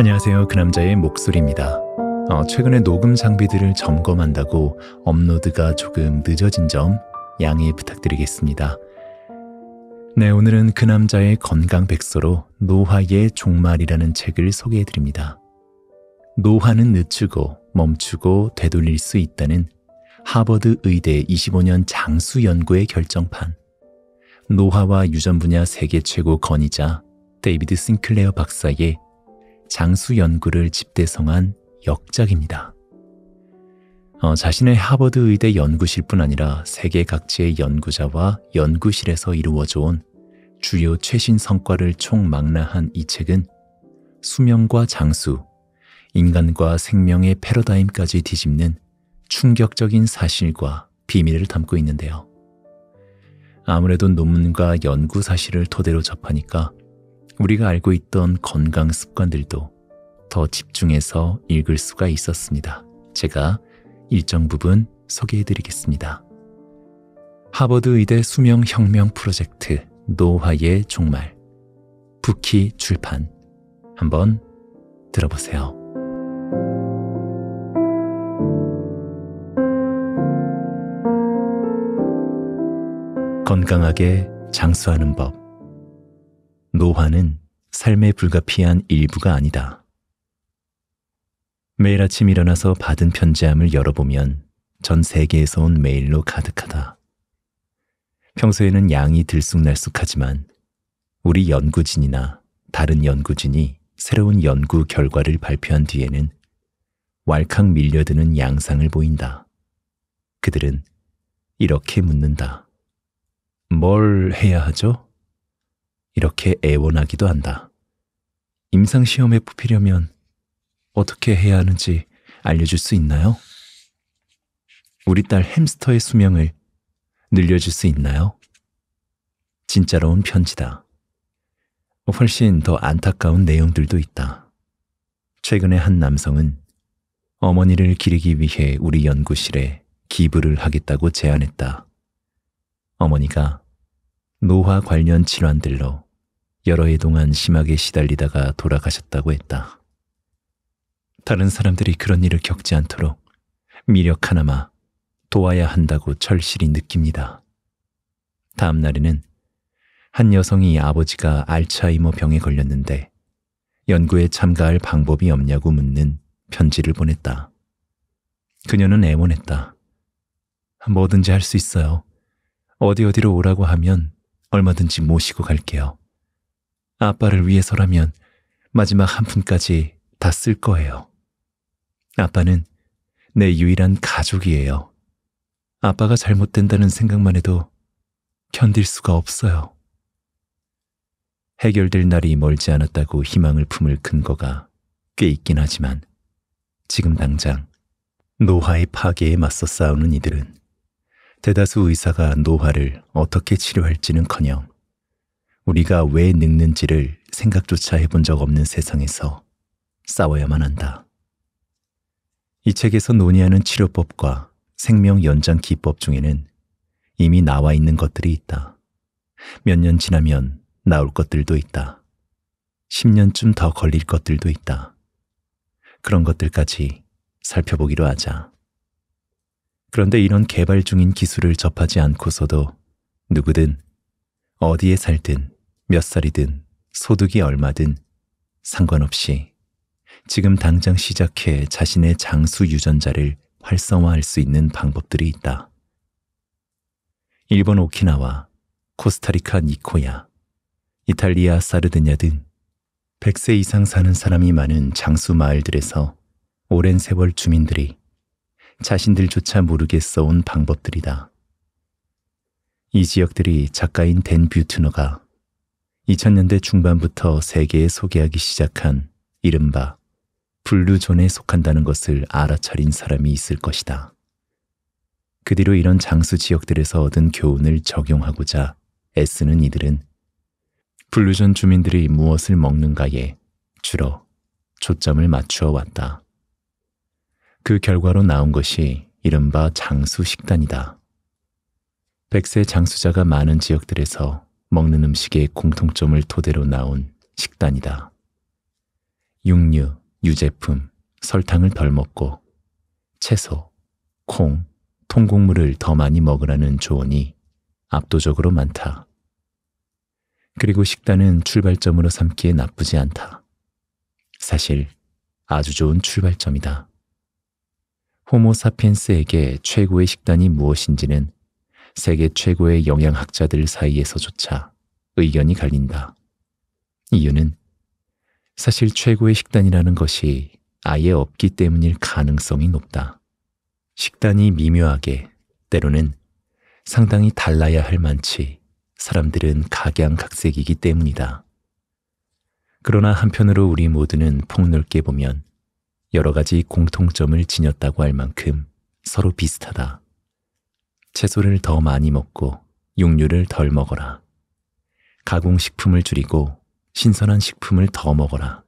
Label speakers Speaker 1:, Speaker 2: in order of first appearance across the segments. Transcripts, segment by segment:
Speaker 1: 안녕하세요. 그 남자의 목소리입니다. 어, 최근에 녹음 장비들을 점검한다고 업로드가 조금 늦어진 점 양해 부탁드리겠습니다. 네, 오늘은 그 남자의 건강 백서로 노화의 종말이라는 책을 소개해 드립니다. 노화는 늦추고 멈추고 되돌릴 수 있다는 하버드 의대 25년 장수 연구의 결정판. 노화와 유전 분야 세계 최고 건의자 데이비드 싱클레어 박사의 장수 연구를 집대성한 역작입니다. 어, 자신의 하버드 의대 연구실 뿐 아니라 세계 각지의 연구자와 연구실에서 이루어져 온 주요 최신 성과를 총망라한 이 책은 수명과 장수, 인간과 생명의 패러다임까지 뒤집는 충격적인 사실과 비밀을 담고 있는데요. 아무래도 논문과 연구 사실을 토대로 접하니까 우리가 알고 있던 건강 습관들도 더 집중해서 읽을 수가 있었습니다. 제가 일정 부분 소개해드리겠습니다. 하버드 의대 수명혁명 프로젝트 노화의 종말 부키 출판 한번 들어보세요. 건강하게 장수하는 법 노화는 삶에 불가피한 일부가 아니다. 매일 아침 일어나서 받은 편지함을 열어보면 전 세계에서 온 메일로 가득하다. 평소에는 양이 들쑥날쑥하지만 우리 연구진이나 다른 연구진이 새로운 연구 결과를 발표한 뒤에는 왈칵 밀려드는 양상을 보인다. 그들은 이렇게 묻는다. 뭘 해야 하죠? 이렇게 애원하기도 한다. 임상시험에 뽑히려면 어떻게 해야 하는지 알려줄 수 있나요? 우리 딸 햄스터의 수명을 늘려줄 수 있나요? 진짜로 온 편지다. 훨씬 더 안타까운 내용들도 있다. 최근에 한 남성은 어머니를 기르기 위해 우리 연구실에 기부를 하겠다고 제안했다. 어머니가 노화 관련 질환들로 여러 해 동안 심하게 시달리다가 돌아가셨다고 했다. 다른 사람들이 그런 일을 겪지 않도록 미력 하나마 도와야 한다고 절실히 느낍니다. 다음 날에는 한 여성이 아버지가 알츠하이머 병에 걸렸는데 연구에 참가할 방법이 없냐고 묻는 편지를 보냈다. 그녀는 애원했다. 뭐든지 할 수 있어요. 어디 어디로 오라고 하면 얼마든지 모시고 갈게요. 아빠를 위해서라면 마지막 한 푼까지 다 쓸 거예요. 아빠는 내 유일한 가족이에요. 아빠가 잘못된다는 생각만 해도 견딜 수가 없어요. 해결될 날이 멀지 않았다고 희망을 품을 근거가 꽤 있긴 하지만 지금 당장 노화의 파괴에 맞서 싸우는 이들은 대다수 의사가 노화를 어떻게 치료할지는커녕 우리가 왜 늙는지를 생각조차 해본 적 없는 세상에서 싸워야만 한다. 이 책에서 논의하는 치료법과 생명 연장 기법 중에는 이미 나와 있는 것들이 있다. 몇 년 지나면 나올 것들도 있다. 10년쯤 더 걸릴 것들도 있다. 그런 것들까지 살펴보기로 하자. 그런데 이런 개발 중인 기술을 접하지 않고서도 누구든 어디에 살든 몇 살이든 소득이 얼마든 상관없이 지금 당장 시작해 자신의 장수 유전자를 활성화할 수 있는 방법들이 있다. 일본 오키나와, 코스타리카 니코야, 이탈리아 사르드냐 등 100세 이상 사는 사람이 많은 장수 마을들에서 오랜 세월 주민들이 자신들조차 모르게 써온 방법들이다. 이 지역들이 작가인 댄 뷰트너가 2000년대 중반부터 세계에 소개하기 시작한 이른바 블루존에 속한다는 것을 알아차린 사람이 있을 것이다. 그 뒤로 이런 장수 지역들에서 얻은 교훈을 적용하고자 애쓰는 이들은 블루존 주민들이 무엇을 먹는가에 주로 초점을 맞추어 왔다. 그 결과로 나온 것이 이른바 장수 식단이다. 백세 장수자가 많은 지역들에서 먹는 음식의 공통점을 토대로 나온 식단이다. 육류, 유제품, 설탕을 덜 먹고 채소, 콩, 통곡물을 더 많이 먹으라는 조언이 압도적으로 많다. 그리고 식단은 출발점으로 삼기에 나쁘지 않다. 사실 아주 좋은 출발점이다. 호모 사피엔스에게 최고의 식단이 무엇인지는 세계 최고의 영양학자들 사이에서조차 의견이 갈린다. 이유는 사실 최고의 식단이라는 것이 아예 없기 때문일 가능성이 높다. 식단이 미묘하게 때로는 상당히 달라야 할 만치 사람들은 각양각색이기 때문이다. 그러나 한편으로 우리 모두는 폭넓게 보면 여러 가지 공통점을 지녔다고 할 만큼 서로 비슷하다. 채소를 더 많이 먹고 육류를 덜 먹어라. 가공식품을 줄이고 신선한 식품을 더 먹어라.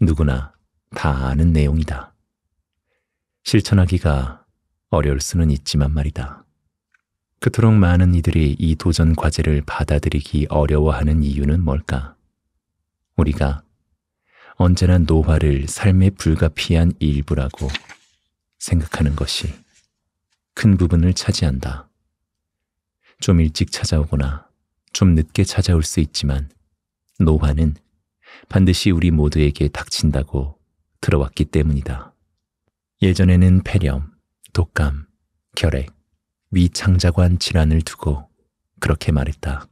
Speaker 1: 누구나 다 아는 내용이다. 실천하기가 어려울 수는 있지만 말이다. 그토록 많은 이들이 이 도전 과제를 받아들이기 어려워하는 이유는 뭘까? 우리가 언제나 노화를 삶의 불가피한 일부라고 생각하는 것이 큰 부분을 차지한다. 좀 일찍 찾아오거나 좀 늦게 찾아올 수 있지만 노화는 반드시 우리 모두에게 닥친다고 들어왔기 때문이다. 예전에는 폐렴, 독감, 결핵, 위창자관 질환을 두고 그렇게 말했다.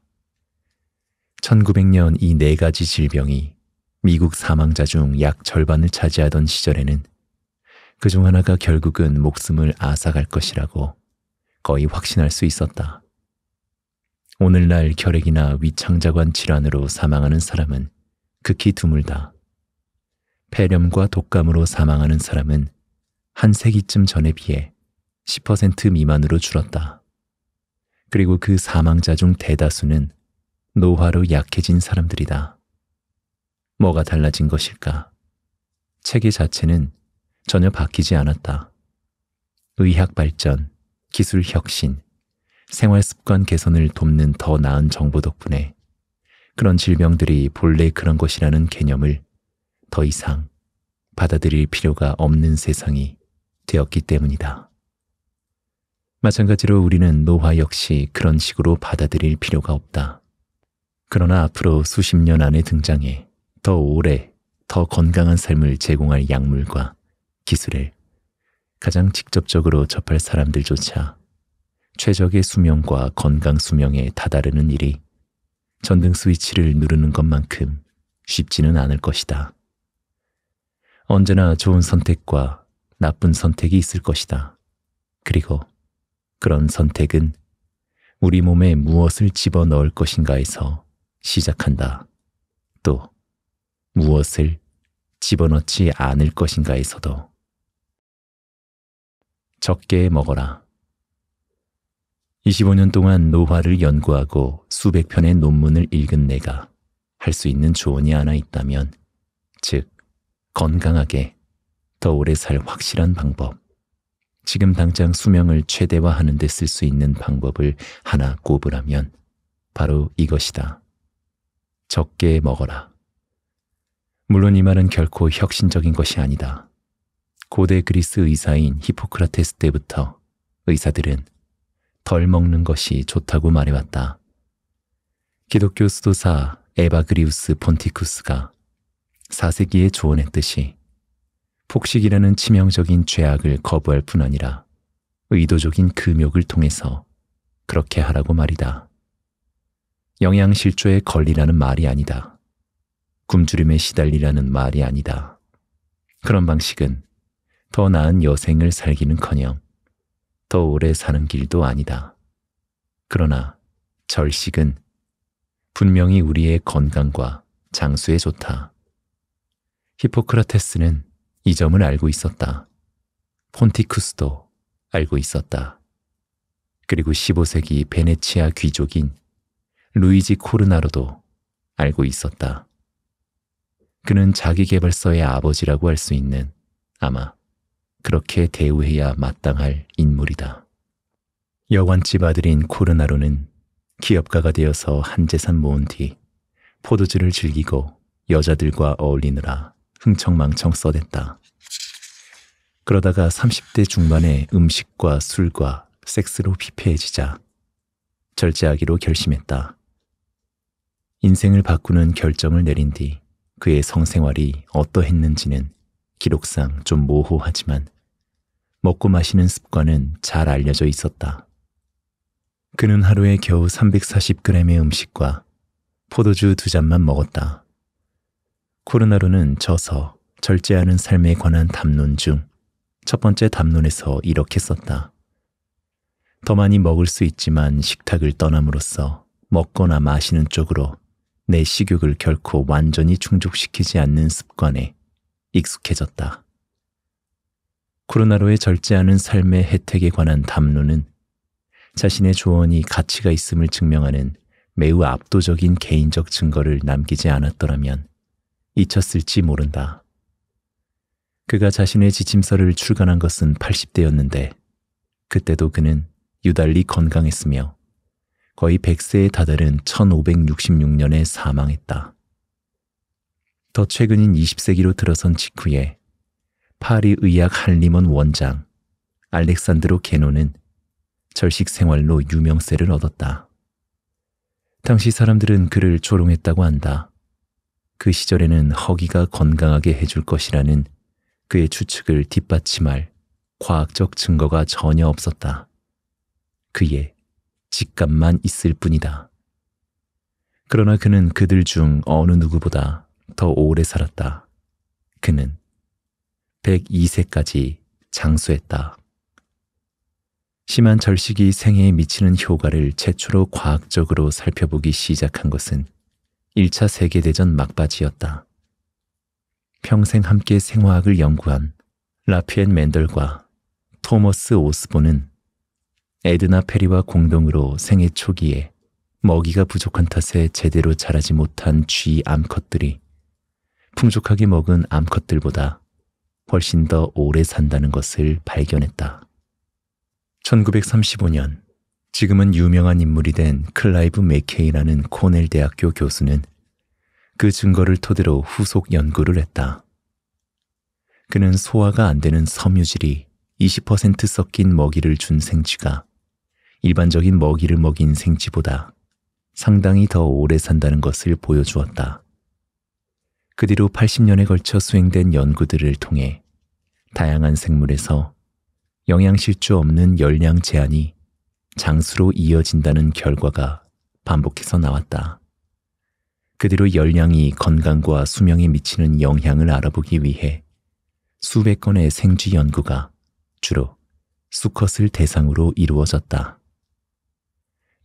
Speaker 1: 1900년 이 네 가지 질병이 미국 사망자 중 약 절반을 차지하던 시절에는 그중 하나가 결국은 목숨을 앗아갈 것이라고 거의 확신할 수 있었다. 오늘날 결핵이나 위창자관 질환으로 사망하는 사람은 극히 드물다. 폐렴과 독감으로 사망하는 사람은 한 세기쯤 전에 비해 10% 미만으로 줄었다. 그리고 그 사망자 중 대다수는 노화로 약해진 사람들이다. 뭐가 달라진 것일까? 체계 자체는 전혀 바뀌지 않았다. 의학 발전, 기술 혁신, 생활 습관 개선을 돕는 더 나은 정보 덕분에 그런 질병들이 본래 그런 것이라는 개념을 더 이상 받아들일 필요가 없는 세상이 되었기 때문이다. 마찬가지로 우리는 노화 역시 그런 식으로 받아들일 필요가 없다. 그러나 앞으로 수십 년 안에 등장해 더 오래, 더 건강한 삶을 제공할 약물과 기술을 가장 직접적으로 접할 사람들조차 최적의 수명과 건강 수명에 다다르는 일이 전등 스위치를 누르는 것만큼 쉽지는 않을 것이다. 언제나 좋은 선택과 나쁜 선택이 있을 것이다. 그리고 그런 선택은 우리 몸에 무엇을 집어넣을 것인가에서 시작한다. 또 무엇을 집어넣지 않을 것인가에서도 적게 먹어라. 25년 동안 노화를 연구하고 수백 편의 논문을 읽은 내가 할 수 있는 조언이 하나 있다면, 즉, 건강하게 더 오래 살 확실한 방법, 지금 당장 수명을 최대화하는 데 쓸 수 있는 방법을 하나 꼽으라면 바로 이것이다. 적게 먹어라. 물론 이 말은 결코 혁신적인 것이 아니다. 고대 그리스 의사인 히포크라테스 때부터 의사들은 덜 먹는 것이 좋다고 말해왔다. 기독교 수도사 에바그리우스 폰티쿠스가 4세기에 조언했듯이 폭식이라는 치명적인 죄악을 거부할 뿐 아니라 의도적인 금욕을 통해서 그렇게 하라고 말이다. 영양실조에 걸리라는 말이 아니다. 굶주림에 시달리라는 말이 아니다. 그런 방식은 더 나은 여생을 살기는커녕 더 오래 사는 길도 아니다. 그러나 절식은 분명히 우리의 건강과 장수에 좋다. 히포크라테스는 이 점을 알고 있었다. 폰티쿠스도 알고 있었다. 그리고 15세기 베네치아 귀족인 루이지 코르나로도 알고 있었다. 그는 자기개발서의 아버지라고 할 수 있는 아마 그렇게 대우해야 마땅할 인물이다. 여관집 아들인 코르나로는 기업가가 되어서 한 재산 모은 뒤 포도주를 즐기고 여자들과 어울리느라 흥청망청 써댔다. 그러다가 30대 중반에 음식과 술과 섹스로 피폐해지자 절제하기로 결심했다. 인생을 바꾸는 결정을 내린 뒤 그의 성생활이 어떠했는지는 기록상 좀 모호하지만 먹고 마시는 습관은 잘 알려져 있었다. 그는 하루에 겨우 340g의 음식과 포도주 두 잔만 먹었다. 코로나로는 져서 절제하는 삶에 관한 담론 중 첫 번째 담론에서 이렇게 썼다. 더 많이 먹을 수 있지만 식탁을 떠남으로써 먹거나 마시는 쪽으로 내 식욕을 결코 완전히 충족시키지 않는 습관에 익숙해졌다. 코로나로의 절제하는 삶의 혜택에 관한 담론은 자신의 조언이 가치가 있음을 증명하는 매우 압도적인 개인적 증거를 남기지 않았더라면 잊혔을지 모른다. 그가 자신의 지침서를 출간한 것은 80대였는데 그때도 그는 유달리 건강했으며 거의 100세에 다다른 1566년에 사망했다. 더 최근인 20세기로 들어선 직후에 파리 의학 할리먼 원장 알렉산드로 게노는 절식 생활로 유명세를 얻었다. 당시 사람들은 그를 조롱했다고 한다. 그 시절에는 허기가 건강하게 해줄 것이라는 그의 추측을 뒷받침할 과학적 증거가 전혀 없었다. 그의 직감만 있을 뿐이다. 그러나 그는 그들 중 어느 누구보다 더 오래 살았다. 그는 102세까지 장수했다. 심한 절식이 생애에 미치는 효과를 최초로 과학적으로 살펴보기 시작한 것은 1차 세계대전 막바지였다. 평생 함께 생화학을 연구한 라피엔 맨델과 토머스 오스본은 에드나 페리와 공동으로 생애 초기에 먹이가 부족한 탓에 제대로 자라지 못한 쥐 암컷들이 풍족하게 먹은 암컷들보다 훨씬 더 오래 산다는 것을 발견했다. 1935년 지금은 유명한 인물이 된 클라이브 맥케이라는 코넬 대학교 교수는 그 증거를 토대로 후속 연구를 했다. 그는 소화가 안 되는 섬유질이 20% 섞인 먹이를 준 생쥐가 일반적인 먹이를 먹인 생쥐보다 상당히 더 오래 산다는 것을 보여주었다. 그 뒤로 80년에 걸쳐 수행된 연구들을 통해 다양한 생물에서 영양실조 없는 열량 제한이 장수로 이어진다는 결과가 반복해서 나왔다. 그 뒤로 열량이 건강과 수명에 미치는 영향을 알아보기 위해 수백 건의 생쥐 연구가 주로 수컷을 대상으로 이루어졌다.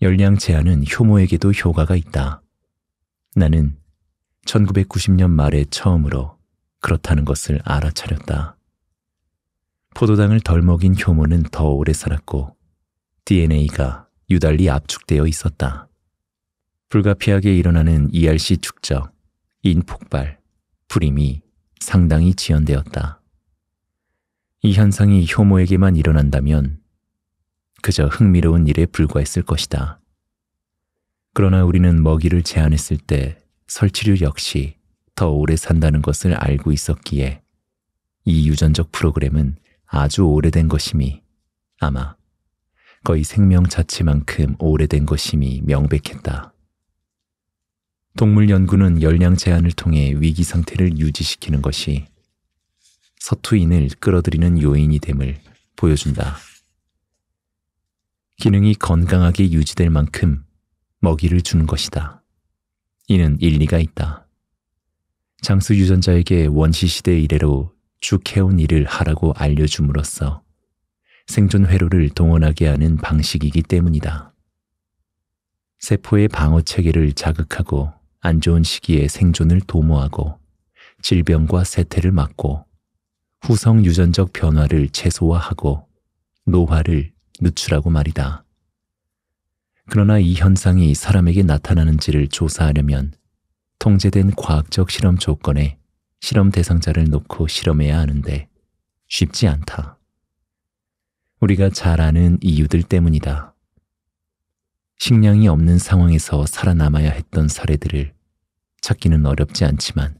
Speaker 1: 열량 제한은 효모에게도 효과가 있다. 나는 1990년 말에 처음으로 그렇다는 것을 알아차렸다. 포도당을 덜 먹인 효모는 더 오래 살았고 DNA가 유달리 압축되어 있었다. 불가피하게 일어나는 ERC 축적, 인폭발, 불임이 상당히 지연되었다. 이 현상이 효모에게만 일어난다면 그저 흥미로운 일에 불과했을 것이다. 그러나 우리는 먹이를 제한했을 때 설치류 역시 더 오래 산다는 것을 알고 있었기에 이 유전적 프로그램은 아주 오래된 것임이 아마 거의 생명 자체만큼 오래된 것임이 명백했다. 동물 연구는 열량 제한을 통해 위기 상태를 유지시키는 것이 서투인을 끌어들이는 요인이 됨을 보여준다. 기능이 건강하게 유지될 만큼 먹이를 주는 것이다. 이는 일리가 있다. 장수 유전자에게 원시시대 이래로 쭉 해온 일을 하라고 알려줌으로써 생존 회로를 동원하게 하는 방식이기 때문이다. 세포의 방어 체계를 자극하고 안 좋은 시기에 생존을 도모하고 질병과 세태를 막고 후성 유전적 변화를 최소화하고 노화를 늦추라고 말이다. 그러나 이 현상이 사람에게 나타나는지를 조사하려면 통제된 과학적 실험 조건에 실험 대상자를 놓고 실험해야 하는데 쉽지 않다. 우리가 잘 아는 이유들 때문이다. 식량이 없는 상황에서 살아남아야 했던 사례들을 찾기는 어렵지 않지만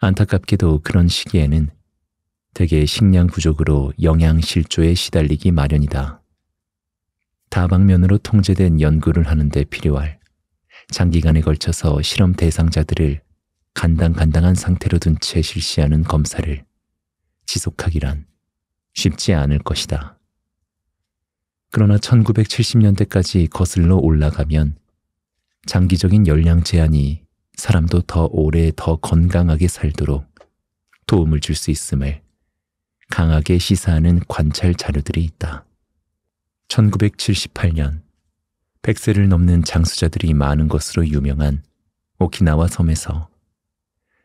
Speaker 1: 안타깝게도 그런 시기에는 대개 식량 부족으로 영양 실조에 시달리기 마련이다. 다방면으로 통제된 연구를 하는데 필요할 장기간에 걸쳐서 실험 대상자들을 간당간당한 상태로 둔 채 실시하는 검사를 지속하기란 쉽지 않을 것이다. 그러나 1970년대까지 거슬러 올라가면 장기적인 열량 제한이 사람도 더 오래 더 건강하게 살도록 도움을 줄 수 있음을 강하게 시사하는 관찰 자료들이 있다. 1978년 1 0 0세를 넘는 장수자들이 많은 것으로 유명한 오키나와 섬에서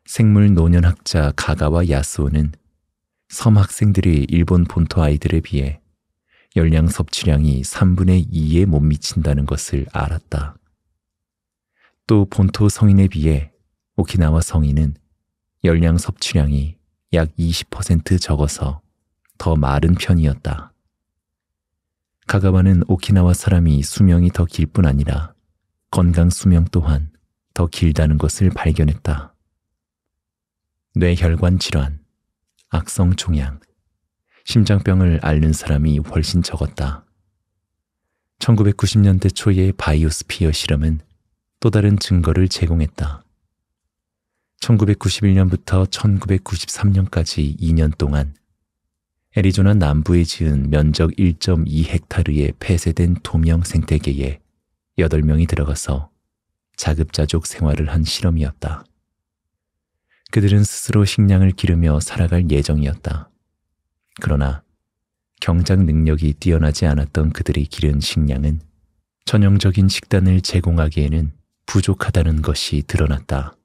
Speaker 1: 생물 노년학자 가가와 야스오는 섬 학생들이 일본 본토 아이들에 비해 열량 섭취량이 3분의 2에 못 미친다는 것을 알았다. 또 본토 성인에 비해 오키나와 성인은 열량 섭취량이 약 20% 적어서 더 마른 편이었다. 가가바는 오키나와 사람이 수명이 더 길 뿐 아니라 건강 수명 또한 더 길다는 것을 발견했다. 뇌혈관 질환, 악성 종양, 심장병을 앓는 사람이 훨씬 적었다. 1990년대 초의 바이오스피어 실험은 또 다른 증거를 제공했다. 1991년부터 1993년까지 2년 동안 애리조나 남부에 지은 면적 1.2헥타르의 폐쇄된 토명 생태계에 8명이 들어가서 자급자족 생활을 한 실험이었다. 그들은 스스로 식량을 기르며 살아갈 예정이었다. 그러나 경작 능력이 뛰어나지 않았던 그들이 기른 식량은 전형적인 식단을 제공하기에는 부족하다는 것이 드러났다.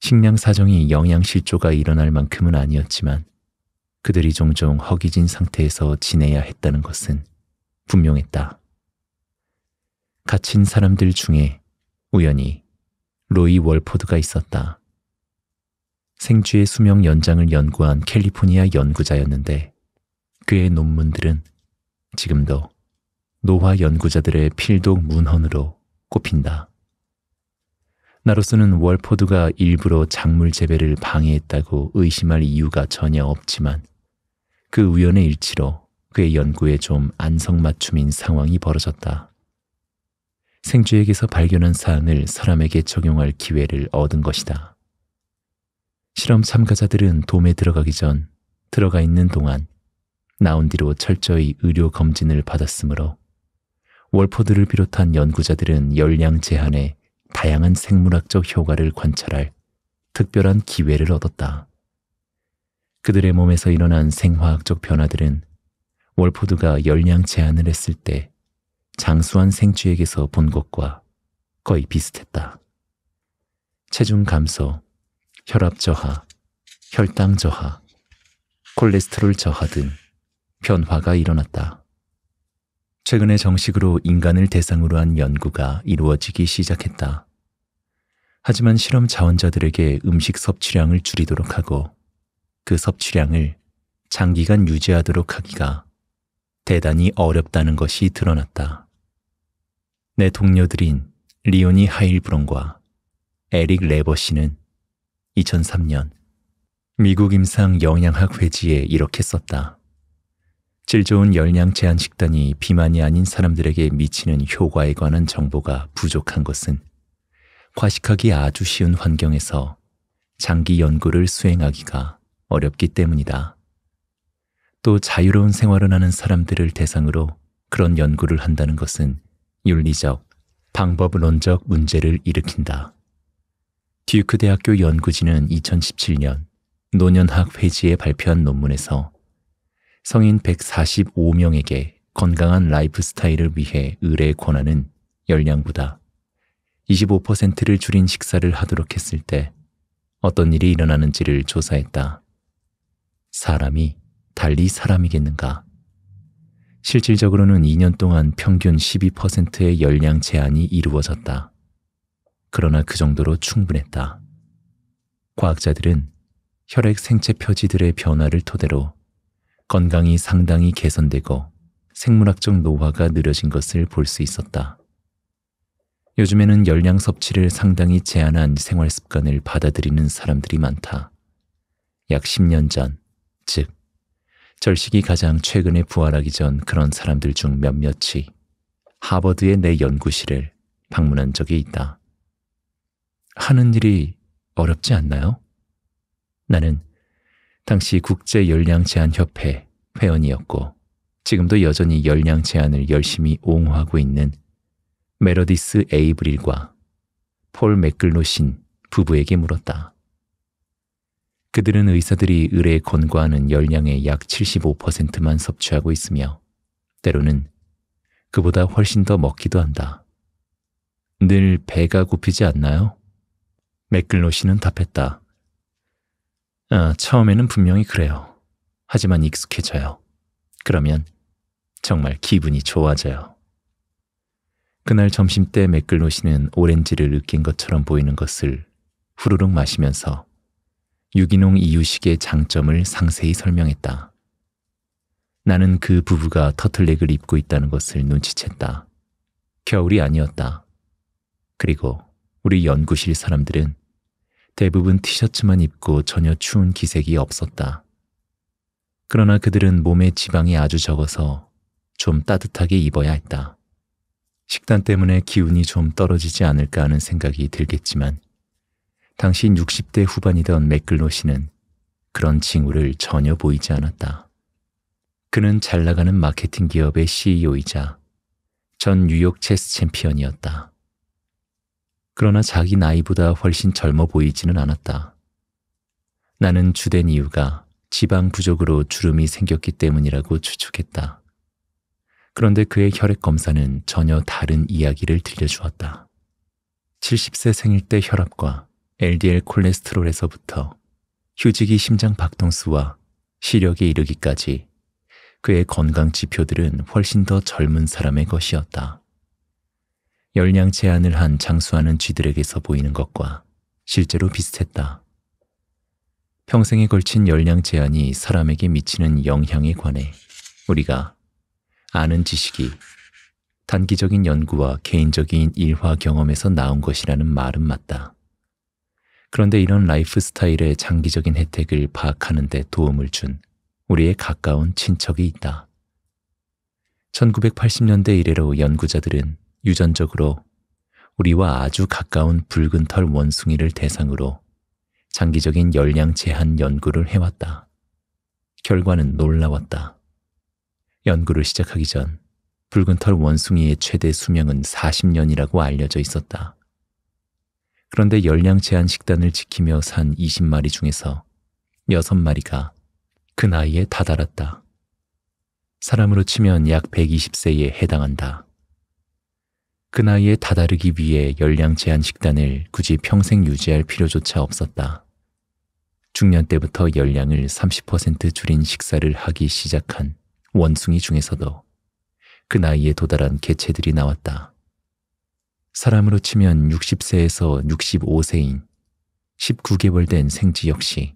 Speaker 1: 식량 사정이 영양실조가 일어날 만큼은 아니었지만 그들이 종종 허기진 상태에서 지내야 했다는 것은 분명했다. 갇힌 사람들 중에 우연히 로이 월포드가 있었다. 생쥐의 수명 연장을 연구한 캘리포니아 연구자였는데 그의 논문들은 지금도 노화 연구자들의 필독 문헌으로 꼽힌다. 나로서는 월포드가 일부러 작물 재배를 방해했다고 의심할 이유가 전혀 없지만 그 우연의 일치로 그의 연구에 좀 안성맞춤인 상황이 벌어졌다. 생쥐에게서 발견한 사안을 사람에게 적용할 기회를 얻은 것이다. 실험 참가자들은 돔에 들어가기 전 들어가 있는 동안 나온 뒤로 철저히 의료 검진을 받았으므로 월포드를 비롯한 연구자들은 열량 제한에 다양한 생물학적 효과를 관찰할 특별한 기회를 얻었다. 그들의 몸에서 일어난 생화학적 변화들은 월포드가 열량 제한을 했을 때 장수한 생쥐에게서 본 것과 거의 비슷했다. 체중 감소, 혈압 저하, 혈당 저하, 콜레스테롤 저하 등 변화가 일어났다. 최근에 정식으로 인간을 대상으로 한 연구가 이루어지기 시작했다. 하지만 실험 자원자들에게 음식 섭취량을 줄이도록 하고 그 섭취량을 장기간 유지하도록 하기가 대단히 어렵다는 것이 드러났다. 내 동료들인 리오니 하일브론과 에릭 레버 씨는 2003년 미국 임상 영양학 회지에 이렇게 썼다. 질 좋은 열량 제한 식단이 비만이 아닌 사람들에게 미치는 효과에 관한 정보가 부족한 것은 과식하기 아주 쉬운 환경에서 장기 연구를 수행하기가 어렵기 때문이다. 또 자유로운 생활을 하는 사람들을 대상으로 그런 연구를 한다는 것은 윤리적, 방법론적 문제를 일으킨다. 듀크 대학교 연구진은 2017년 노년학 회지에 발표한 논문에서 성인 145명에게 건강한 라이프 스타일을 위해 의뢰 권한은 열량보다 25%를 줄인 식사를 하도록 했을 때 어떤 일이 일어나는지를 조사했다. 사람이 달리 사람이겠는가? 실질적으로는 2년 동안 평균 12%의 열량 제한이 이루어졌다. 그러나 그 정도로 충분했다. 과학자들은 혈액 생체 표지들의 변화를 토대로 건강이 상당히 개선되고 생물학적 노화가 느려진 것을 볼 수 있었다. 요즘에는 열량 섭취를 상당히 제한한 생활 습관을 받아들이는 사람들이 많다. 약 10년 전 즉, 절식이 가장 최근에 부활하기 전 그런 사람들 중 몇몇이 하버드의 내 연구실을 방문한 적이 있다. 하는 일이 어렵지 않나요? 나는 당시 국제 열량 제한 협회 회원이었고 지금도 여전히 열량 제한을 열심히 옹호하고 있는 메러디스 에이브릴과 폴 맥글로신 부부에게 물었다. 그들은 의사들이 의뢰에 권고하는 열량의 약 75%만 섭취하고 있으며 때로는 그보다 훨씬 더 먹기도 한다. 늘 배가 고프지 않나요? 맥글로 씨는 답했다. 아, 처음에는 분명히 그래요. 하지만 익숙해져요. 그러면 정말 기분이 좋아져요. 그날 점심때 맥글로 씨는 오렌지를 으깬 것처럼 보이는 것을 후루룩 마시면서 유기농 이유식의 장점을 상세히 설명했다. 나는 그 부부가 터틀넥을 입고 있다는 것을 눈치챘다. 겨울이 아니었다. 그리고 우리 연구실 사람들은 대부분 티셔츠만 입고 전혀 추운 기색이 없었다. 그러나 그들은 몸에 지방이 아주 적어서 좀 따뜻하게 입어야 했다. 식단 때문에 기운이 좀 떨어지지 않을까 하는 생각이 들겠지만 당시 60대 후반이던 맥글로 씨는 그런 징후를 전혀 보이지 않았다. 그는 잘 나가는 마케팅 기업의 CEO이자 전 뉴욕 체스 챔피언이었다. 그러나 자기 나이보다 훨씬 젊어 보이지는 않았다. 나는 주된 이유가 지방 부족으로 주름이 생겼기 때문이라고 추측했다. 그런데 그의 혈액 검사는 전혀 다른 이야기를 들려주었다. 70세 생일 때 혈압과 LDL 콜레스테롤에서부터 휴지기 심장 박동수와 시력에 이르기까지 그의 건강 지표들은 훨씬 더 젊은 사람의 것이었다. 열량 제한을 한 장수하는 쥐들에게서 보이는 것과 실제로 비슷했다. 평생에 걸친 열량 제한이 사람에게 미치는 영향에 관해 우리가 아는 지식이 단기적인 연구와 개인적인 일화 경험에서 나온 것이라는 말은 맞다. 그런데 이런 라이프 스타일의 장기적인 혜택을 파악하는 데 도움을 준 우리의 가까운 친척이 있다. 1980년대 이래로 연구자들은 유전적으로 우리와 아주 가까운 붉은 털 원숭이를 대상으로 장기적인 열량 제한 연구를 해왔다. 결과는 놀라웠다. 연구를 시작하기 전 붉은 털 원숭이의 최대 수명은 40년이라고 알려져 있었다. 그런데 열량 제한 식단을 지키며 산 20마리 중에서 6마리가 그 나이에 다다랐다. 사람으로 치면 약 120세에 해당한다. 그 나이에 다다르기 위해 열량 제한 식단을 굳이 평생 유지할 필요조차 없었다. 중년 때부터 열량을 30% 줄인 식사를 하기 시작한 원숭이 중에서도 그 나이에 도달한 개체들이 나왔다. 사람으로 치면 60세에서 65세인 19개월 된 생쥐 역시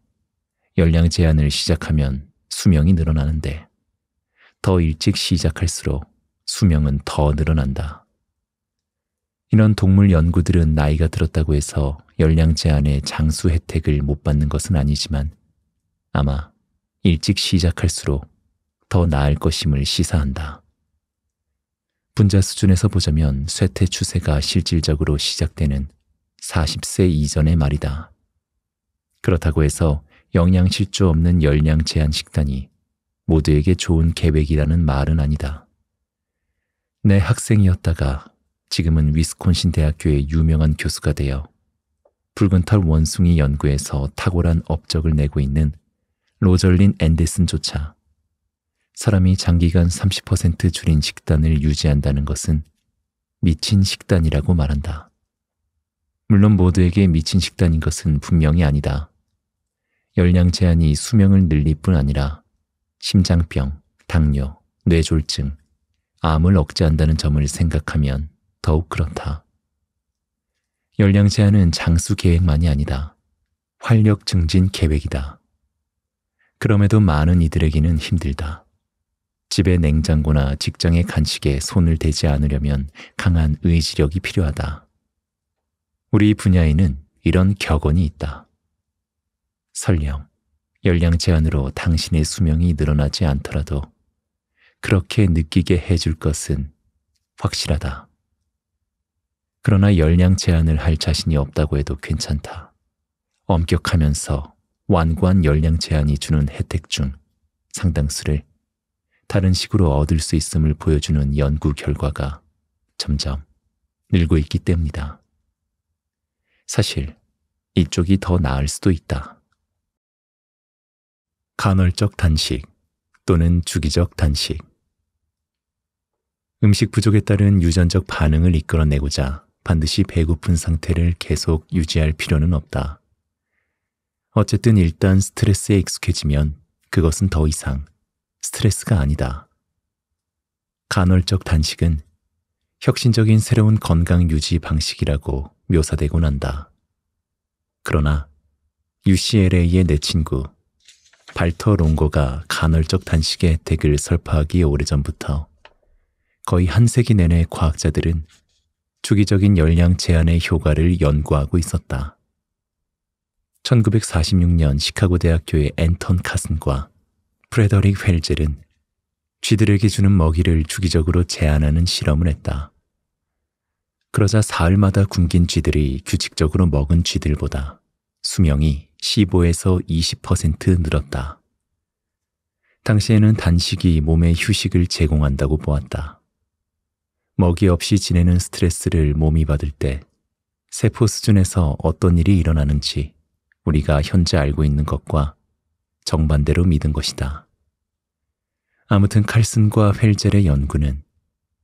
Speaker 1: 열량 제한을 시작하면 수명이 늘어나는데 더 일찍 시작할수록 수명은 더 늘어난다. 이런 동물 연구들은 나이가 들었다고 해서 열량 제한의 장수 혜택을 못 받는 것은 아니지만 아마 일찍 시작할수록 더 나을 것임을 시사한다. 분자 수준에서 보자면 쇠퇴 추세가 실질적으로 시작되는 40세 이전의 말이다. 그렇다고 해서 영양실조 없는 열량 제한 식단이 모두에게 좋은 계획이라는 말은 아니다. 내 학생이었다가 지금은 위스콘신 대학교의 유명한 교수가 되어 붉은 털 원숭이 연구에서 탁월한 업적을 내고 있는 로절린 앤데슨조차 사람이 장기간 30% 줄인 식단을 유지한다는 것은 미친 식단이라고 말한다. 물론 모두에게 미친 식단인 것은 분명히 아니다. 열량 제한이 수명을 늘릴 뿐 아니라 심장병, 당뇨, 뇌졸증 암을 억제한다는 점을 생각하면 더욱 그렇다. 열량 제한은 장수 계획만이 아니다. 활력 증진 계획이다. 그럼에도 많은 이들에게는 힘들다. 집의 냉장고나 직장의 간식에 손을 대지 않으려면 강한 의지력이 필요하다. 우리 분야에는 이런 격언이 있다. 설령 열량 제한으로 당신의 수명이 늘어나지 않더라도 그렇게 느끼게 해줄 것은 확실하다. 그러나 열량 제한을 할 자신이 없다고 해도 괜찮다. 엄격하면서 완고한 열량 제한이 주는 혜택 중 상당수를 다른 식으로 얻을 수 있음을 보여주는 연구 결과가 점점 늘고 있기 때문이다. 사실 이쪽이 더 나을 수도 있다. 간헐적 단식 또는 주기적 단식 음식 부족에 따른 유전적 반응을 이끌어내고자 반드시 배고픈 상태를 계속 유지할 필요는 없다. 어쨌든 일단 스트레스에 익숙해지면 그것은 더 이상 스트레스가 아니다. 간헐적 단식은 혁신적인 새로운 건강 유지 방식이라고 묘사되곤 한다. 그러나 UCLA의 내 친구 발터 롱고가 간헐적 단식의 혜택을 설파하기 오래전부터 거의 한 세기 내내 과학자들은 주기적인 열량 제한의 효과를 연구하고 있었다. 1946년 시카고 대학교의 앤턴 카슨과 프레더릭 헬젤은 쥐들에게 주는 먹이를 주기적으로 제한하는 실험을 했다. 그러자 사흘마다 굶긴 쥐들이 규칙적으로 먹은 쥐들보다 수명이 15에서 20% 늘었다. 당시에는 단식이 몸에 휴식을 제공한다고 보았다. 먹이 없이 지내는 스트레스를 몸이 받을 때 세포 수준에서 어떤 일이 일어나는지 우리가 현재 알고 있는 것과 정반대로 믿은 것이다. 아무튼 칼슨과 헬젤의 연구는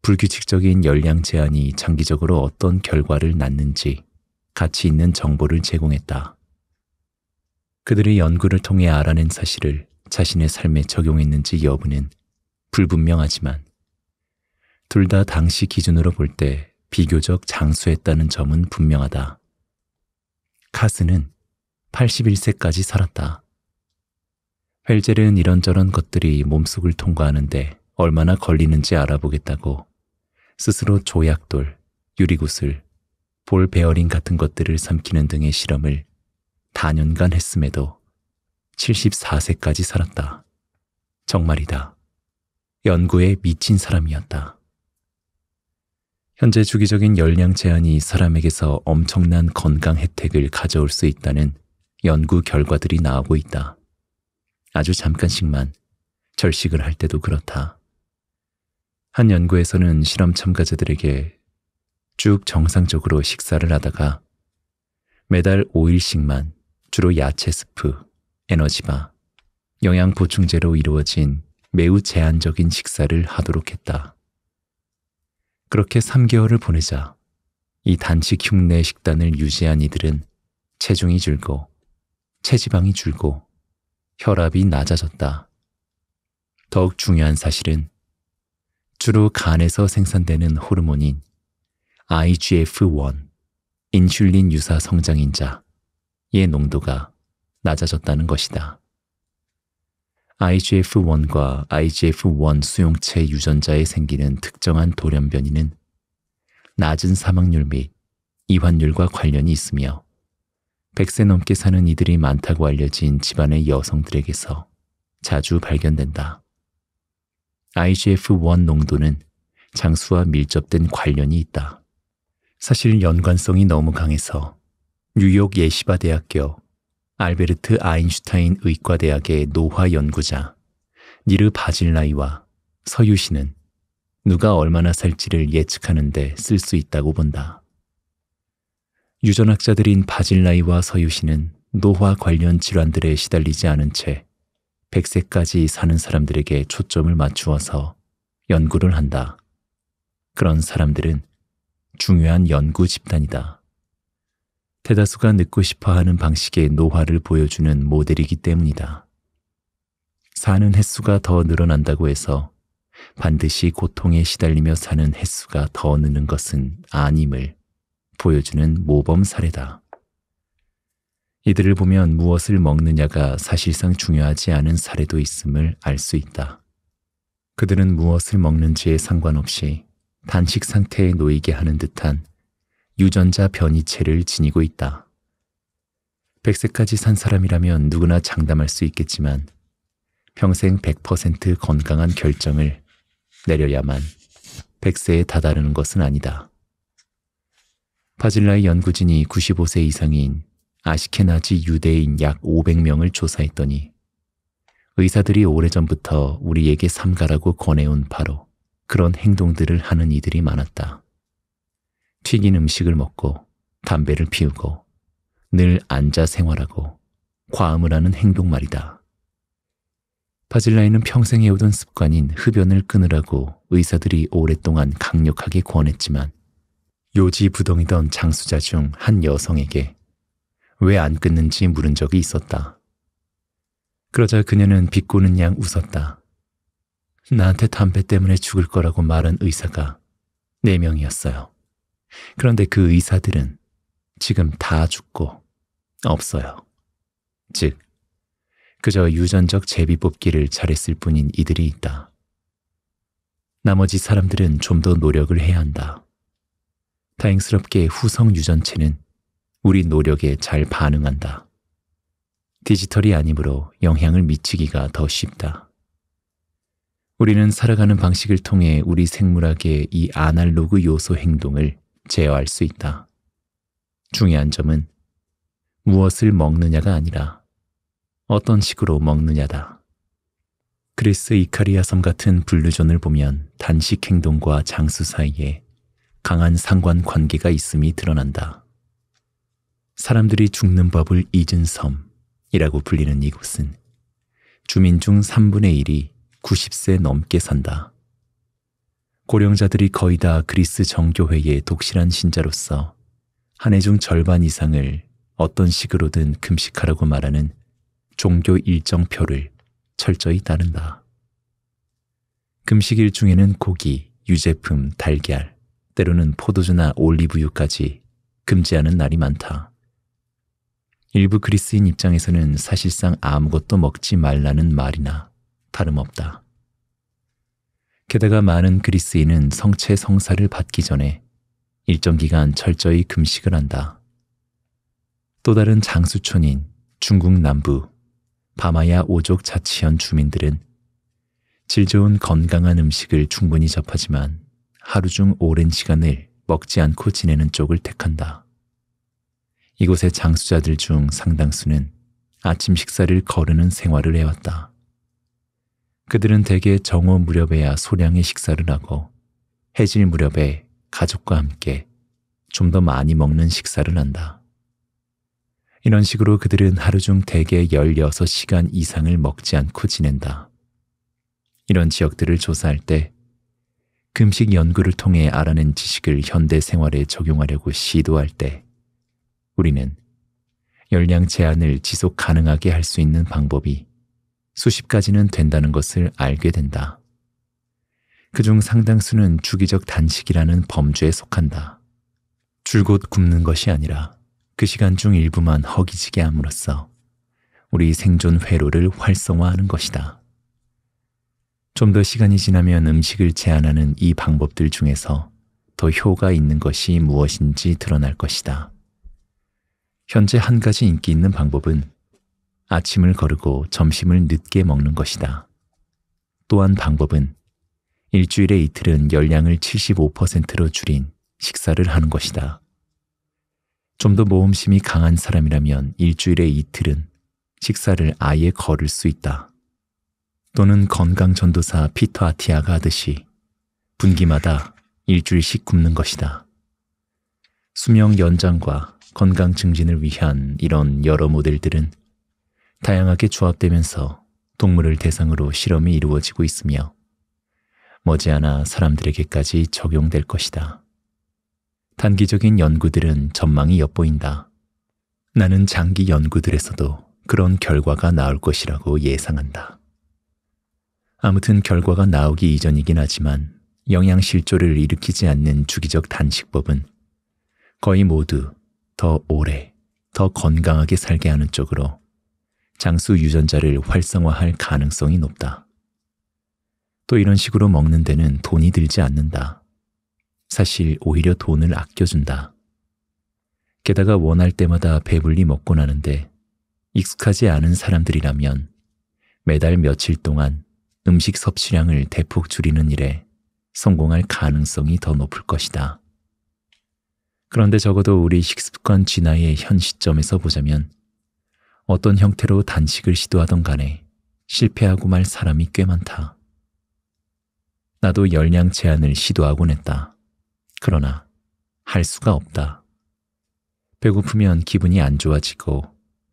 Speaker 1: 불규칙적인 열량 제한이 장기적으로 어떤 결과를 낳는지 가치 있는 정보를 제공했다. 그들의 연구를 통해 알아낸 사실을 자신의 삶에 적용했는지 여부는 불분명하지만 둘 다 당시 기준으로 볼 때 비교적 장수했다는 점은 분명하다. 카스는 81세까지 살았다. 헬젤은 이런저런 것들이 몸속을 통과하는데 얼마나 걸리는지 알아보겠다고 스스로 조약돌, 유리구슬, 볼 베어링 같은 것들을 삼키는 등의 실험을 4년간 했음에도 74세까지 살았다. 정말이다. 연구에 미친 사람이었다. 현재 주기적인 열량 제한이 사람에게서 엄청난 건강 혜택을 가져올 수 있다는 연구 결과들이 나오고 있다. 아주 잠깐씩만 절식을 할 때도 그렇다. 한 연구에서는 실험 참가자들에게 쭉 정상적으로 식사를 하다가 매달 5일씩만 주로 야채 스프, 에너지바, 영양 보충제로 이루어진 매우 제한적인 식사를 하도록 했다. 그렇게 3개월을 보내자 이 단식 흉내 식단을 유지한 이들은 체중이 줄고 체지방이 줄고 혈압이 낮아졌다. 더욱 중요한 사실은 주로 간에서 생산되는 호르몬인 IGF-1, 인슐린 유사 성장인자의 농도가 낮아졌다는 것이다. IGF-1과 IGF-1 수용체 유전자에 생기는 특정한 돌연변이는 낮은 사망률 및 이환율과 관련이 있으며 100세 넘게 사는 이들이 많다고 알려진 집안의 여성들에게서 자주 발견된다. IGF-1 농도는 장수와 밀접된 관련이 있다. 사실 연관성이 너무 강해서 뉴욕 예시바 대학교 알베르트 아인슈타인 의과대학의 노화 연구자 니르 바질라이와 서유 씨는 누가 얼마나 살지를 예측하는데 쓸 수 있다고 본다. 유전학자들인 바질라이와 서유시는 노화 관련 질환들에 시달리지 않은 채 100세까지 사는 사람들에게 초점을 맞추어서 연구를 한다. 그런 사람들은 중요한 연구 집단이다. 대다수가 늦고 싶어 하는 방식의 노화를 보여주는 모델이기 때문이다. 사는 횟수가 더 늘어난다고 해서 반드시 고통에 시달리며 사는 횟수가 더 느는 것은 아님을 보여주는 모범 사례다. 이들을 보면 무엇을 먹느냐가 사실상 중요하지 않은 사례도 있음을 알 수 있다. 그들은 무엇을 먹는지에 상관없이 단식 상태에 놓이게 하는 듯한 유전자 변이체를 지니고 있다. 100세까지 산 사람이라면 누구나 장담할 수 있겠지만 평생 100% 건강한 결정을 내려야만 100세에 다다르는 것은 아니다. 파질라의 연구진이 95세 이상인 아시케나지 유대인 약 500명을 조사했더니 의사들이 오래전부터 우리에게 삼가라고 권해온 바로 그런 행동들을 하는 이들이 많았다. 튀긴 음식을 먹고 담배를 피우고 늘 앉아 생활하고 과음을 하는 행동 말이다. 파질라이는 평생 해오던 습관인 흡연을 끊으라고 의사들이 오랫동안 강력하게 권했지만 요지부동이던 장수자 중 한 여성에게 왜 안 끊는지 물은 적이 있었다. 그러자 그녀는 비꼬는 양 웃었다. 나한테 담배 때문에 죽을 거라고 말한 의사가 4명이었어요. 그런데 그 의사들은 지금 다 죽고 없어요. 즉, 그저 유전적 제비 뽑기를 잘했을 뿐인 이들이 있다. 나머지 사람들은 좀 더 노력을 해야 한다. 다행스럽게 후성 유전체는 우리 노력에 잘 반응한다. 디지털이 아니므로 영향을 미치기가 더 쉽다. 우리는 살아가는 방식을 통해 우리 생물학의 이 아날로그 요소 행동을 제어할 수 있다. 중요한 점은 무엇을 먹느냐가 아니라 어떤 식으로 먹느냐다. 그리스 이카리아 섬 같은 블루존을 보면 단식 행동과 장수 사이에 강한 상관 관계가 있음이 드러난다. 사람들이 죽는 법을 잊은 섬이라고 불리는 이곳은 주민 중 3분의 1이 90세 넘게 산다. 고령자들이 거의 다 그리스 정교회의 독실한 신자로서 한 해 중 절반 이상을 어떤 식으로든 금식하라고 말하는 종교 일정표를 철저히 따른다. 금식일 중에는 고기, 유제품, 달걀, 때로는 포도주나 올리브유까지 금지하는 날이 많다. 일부 그리스인 입장에서는 사실상 아무것도 먹지 말라는 말이나 다름없다. 게다가 많은 그리스인은 성체 성사를 받기 전에 일정 기간 철저히 금식을 한다. 또 다른 장수촌인 중국 남부 바마야 오족 자치현 주민들은 질 좋은 건강한 음식을 충분히 접하지만 하루 중 오랜 시간을 먹지 않고 지내는 쪽을 택한다. 이곳의 장수자들 중 상당수는 아침 식사를 거르는 생활을 해왔다. 그들은 대개 정오 무렵에야 소량의 식사를 하고 해질 무렵에 가족과 함께 좀 더 많이 먹는 식사를 한다. 이런 식으로 그들은 하루 중 대개 16시간 이상을 먹지 않고 지낸다. 이런 지역들을 조사할 때 금식 연구를 통해 알아낸 지식을 현대 생활에 적용하려고 시도할 때 우리는 열량 제한을 지속 가능하게 할 수 있는 방법이 수십 가지는 된다는 것을 알게 된다. 그 중 상당수는 주기적 단식이라는 범주에 속한다. 줄곧 굶는 것이 아니라 그 시간 중 일부만 허기지게 함으로써 우리 생존 회로를 활성화하는 것이다. 좀더 시간이 지나면 음식을 제한하는 이 방법들 중에서 더효과 있는 것이 무엇인지 드러날 것이다. 현재 한 가지 인기 있는 방법은 아침을 거르고 점심을 늦게 먹는 것이다. 또한 방법은 일주일에 이틀은 열량을 75%로 줄인 식사를 하는 것이다. 좀 더 모험심이 강한 사람이라면 일주일에 이틀은 식사를 아예 거를 수 있다. 또는 건강 전도사 피터 아티아가 하듯이 분기마다 일주일씩 굶는 것이다. 수명 연장과 건강 증진을 위한 이런 여러 모델들은 다양하게 조합되면서 동물을 대상으로 실험이 이루어지고 있으며 머지않아 사람들에게까지 적용될 것이다. 단기적인 연구들은 전망이 엿보인다. 나는 장기 연구들에서도 그런 결과가 나올 것이라고 예상한다. 아무튼 결과가 나오기 이전이긴 하지만 영양실조를 일으키지 않는 주기적 단식법은 거의 모두 더 오래, 더 건강하게 살게 하는 쪽으로 장수 유전자를 활성화할 가능성이 높다. 또 이런 식으로 먹는 데는 돈이 들지 않는다. 사실 오히려 돈을 아껴준다. 게다가 원할 때마다 배불리 먹고 나는데 익숙하지 않은 사람들이라면 매달 며칠 동안 음식 섭취량을 대폭 줄이는 일에 성공할 가능성이 더 높을 것이다. 그런데 적어도 우리 식습관 진화의 현 시점에서 보자면 어떤 형태로 단식을 시도하던 간에 실패하고 말 사람이 꽤 많다. 나도 열량 제한을 시도하곤 했다. 그러나 할 수가 없다. 배고프면 기분이 안 좋아지고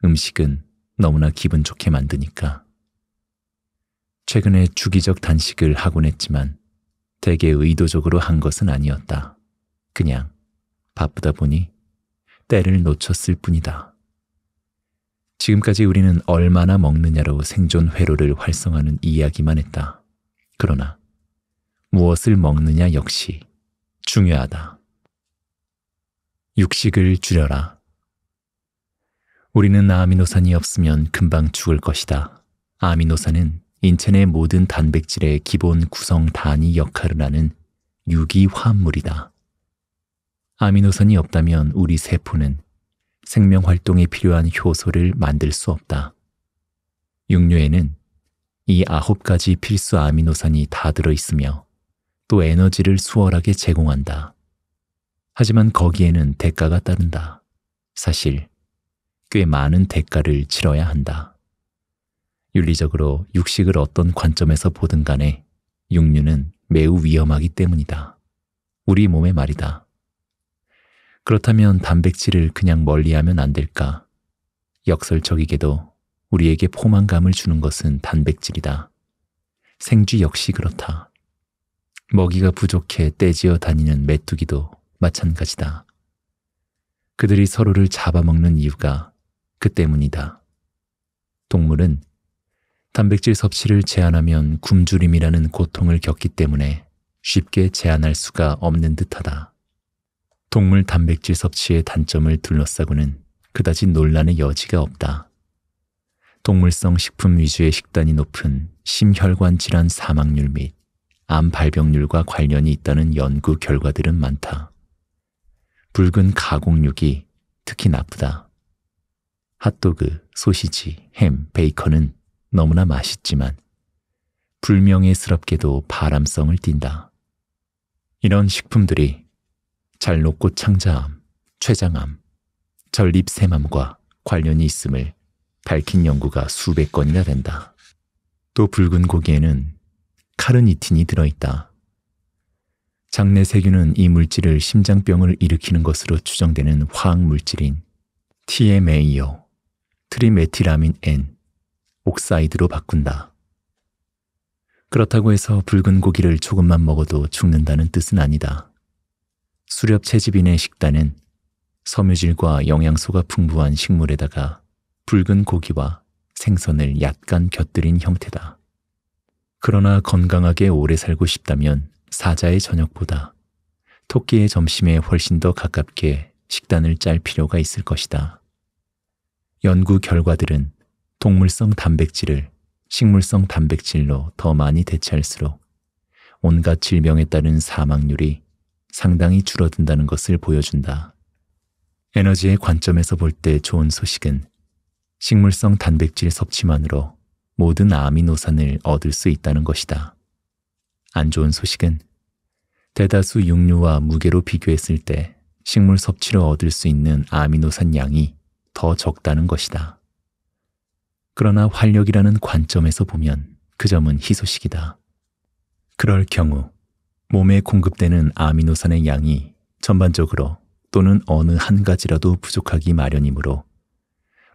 Speaker 1: 음식은 너무나 기분 좋게 만드니까. 최근에 주기적 단식을 하곤 했지만 대개 의도적으로 한 것은 아니었다. 그냥 바쁘다 보니 때를 놓쳤을 뿐이다. 지금까지 우리는 얼마나 먹느냐로 생존 회로를 활성하는 화 이야기만 했다. 그러나 무엇을 먹느냐 역시 중요하다. 육식을 줄여라. 우리는 아미노산이 없으면 금방 죽을 것이다. 아미노산은 인체의 모든 단백질의 기본 구성 단위 역할을 하는 유기화합물이다. 아미노산이 없다면 우리 세포는 생명 활동에 필요한 효소를 만들 수 없다. 육류에는 이 아홉 가지 필수 아미노산이 다 들어있으며 또 에너지를 수월하게 제공한다. 하지만 거기에는 대가가 따른다. 사실 꽤 많은 대가를 치러야 한다. 윤리적으로 육식을 어떤 관점에서 보든 간에 육류는 매우 위험하기 때문이다. 우리 몸의 말이다. 그렇다면 단백질을 그냥 멀리하면 안 될까? 역설적이게도 우리에게 포만감을 주는 것은 단백질이다. 생쥐 역시 그렇다. 먹이가 부족해 떼지어 다니는 메뚜기도 마찬가지다. 그들이 서로를 잡아먹는 이유가 그 때문이다. 동물은 단백질 섭취를 제한하면 굶주림이라는 고통을 겪기 때문에 쉽게 제한할 수가 없는 듯하다. 동물 단백질 섭취의 단점을 둘러싸고는 그다지 논란의 여지가 없다. 동물성 식품 위주의 식단이 높은 심혈관 질환 사망률 및 암 발병률과 관련이 있다는 연구 결과들은 많다. 붉은 가공육이 특히 나쁘다. 핫도그, 소시지, 햄, 베이컨은 너무나 맛있지만 불명예스럽게도 바람성을 띈다. 이런 식품들이 잘 녹고 창자암, 췌장암, 전립샘암과 관련이 있음을 밝힌 연구가 수백 건이나 된다. 또 붉은 고기에는 카르니틴이 들어있다. 장내 세균은 이 물질을 심장병을 일으키는 것으로 추정되는 화학 물질인 TMAO, 트리메티라민 N, 옥사이드로 바꾼다. 그렇다고 해서 붉은 고기를 조금만 먹어도 죽는다는 뜻은 아니다. 수렵 채집인의 식단은 섬유질과 영양소가 풍부한 식물에다가 붉은 고기와 생선을 약간 곁들인 형태다. 그러나 건강하게 오래 살고 싶다면 사자의 저녁보다 토끼의 점심에 훨씬 더 가깝게 식단을 짤 필요가 있을 것이다. 연구 결과들은 동물성 단백질을 식물성 단백질로 더 많이 대체할수록 온갖 질병에 따른 사망률이 상당히 줄어든다는 것을 보여준다. 에너지의 관점에서 볼 때 좋은 소식은 식물성 단백질 섭취만으로 모든 아미노산을 얻을 수 있다는 것이다. 안 좋은 소식은 대다수 육류와 무게로 비교했을 때 식물 섭취로 얻을 수 있는 아미노산 양이 더 적다는 것이다. 그러나 활력이라는 관점에서 보면 그 점은 희소식이다. 그럴 경우 몸에 공급되는 아미노산의 양이 전반적으로 또는 어느 한 가지라도 부족하기 마련이므로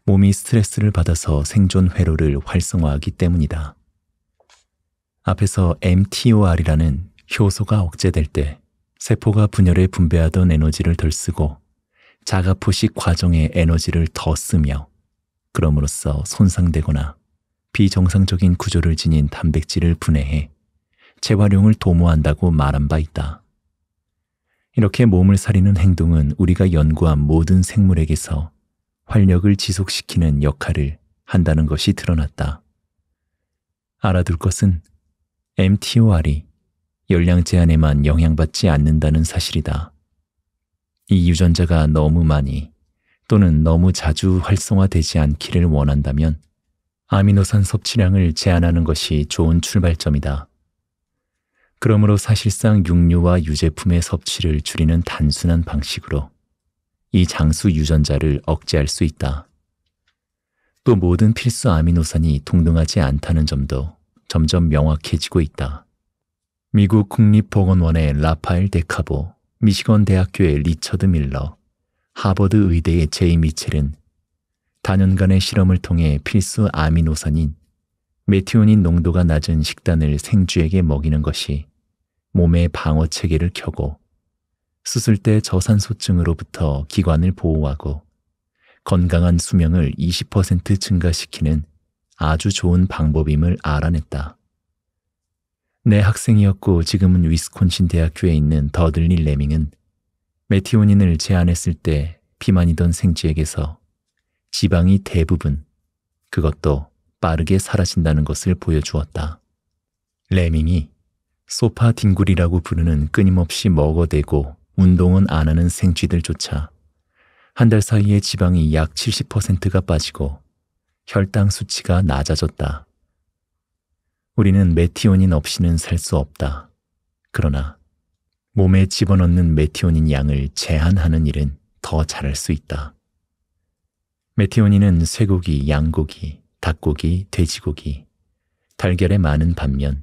Speaker 1: 몸이 스트레스를 받아서 생존 회로를 활성화하기 때문이다. 앞에서 MTOR이라는 효소가 억제될 때 세포가 분열에 분배하던 에너지를 덜 쓰고 자가포식 과정의 에너지를 더 쓰며 그럼으로써 손상되거나 비정상적인 구조를 지닌 단백질을 분해해 재활용을 도모한다고 말한 바 있다. 이렇게 몸을 사리는 행동은 우리가 연구한 모든 생물에게서 활력을 지속시키는 역할을 한다는 것이 드러났다. 알아둘 것은 MTOR이 열량 제한에만 영향받지 않는다는 사실이다. 이 유전자가 너무 많이 또는 너무 자주 활성화되지 않기를 원한다면 아미노산 섭취량을 제한하는 것이 좋은 출발점이다. 그러므로 사실상 육류와 유제품의 섭취를 줄이는 단순한 방식으로 이 장수 유전자를 억제할 수 있다. 또 모든 필수 아미노산이 동등하지 않다는 점도 점점 명확해지고 있다. 미국 국립보건원의 라파엘 데카보, 미시건 대학교의 리처드 밀러, 하버드 의대의 제이 미첼은 다년간의 실험을 통해 필수 아미노산인 메티오닌 농도가 낮은 식단을 생쥐에게 먹이는 것이 몸의 방어 체계를 켜고 수술 때 저산소증으로부터 기관을 보호하고 건강한 수명을 20% 증가시키는 아주 좋은 방법임을 알아냈다. 내 학생이었고 지금은 위스콘신 대학교에 있는 더들리 레밍은 메티오닌을 제안했을 때 비만이던 생쥐에게서 지방이 대부분 그것도 빠르게 사라진다는 것을 보여주었다. 레밍이 소파 뒹굴이라고 부르는 끊임없이 먹어대고 운동은 안 하는 생쥐들조차 한 달 사이에 지방이 약 70%가 빠지고 혈당 수치가 낮아졌다. 우리는 메티오닌 없이는 살 수 없다. 그러나 몸에 집어넣는 메티오닌 양을 제한하는 일은 더 잘할 수 있다. 메티오닌은 쇠고기, 양고기, 닭고기, 돼지고기, 달걀에 많은 반면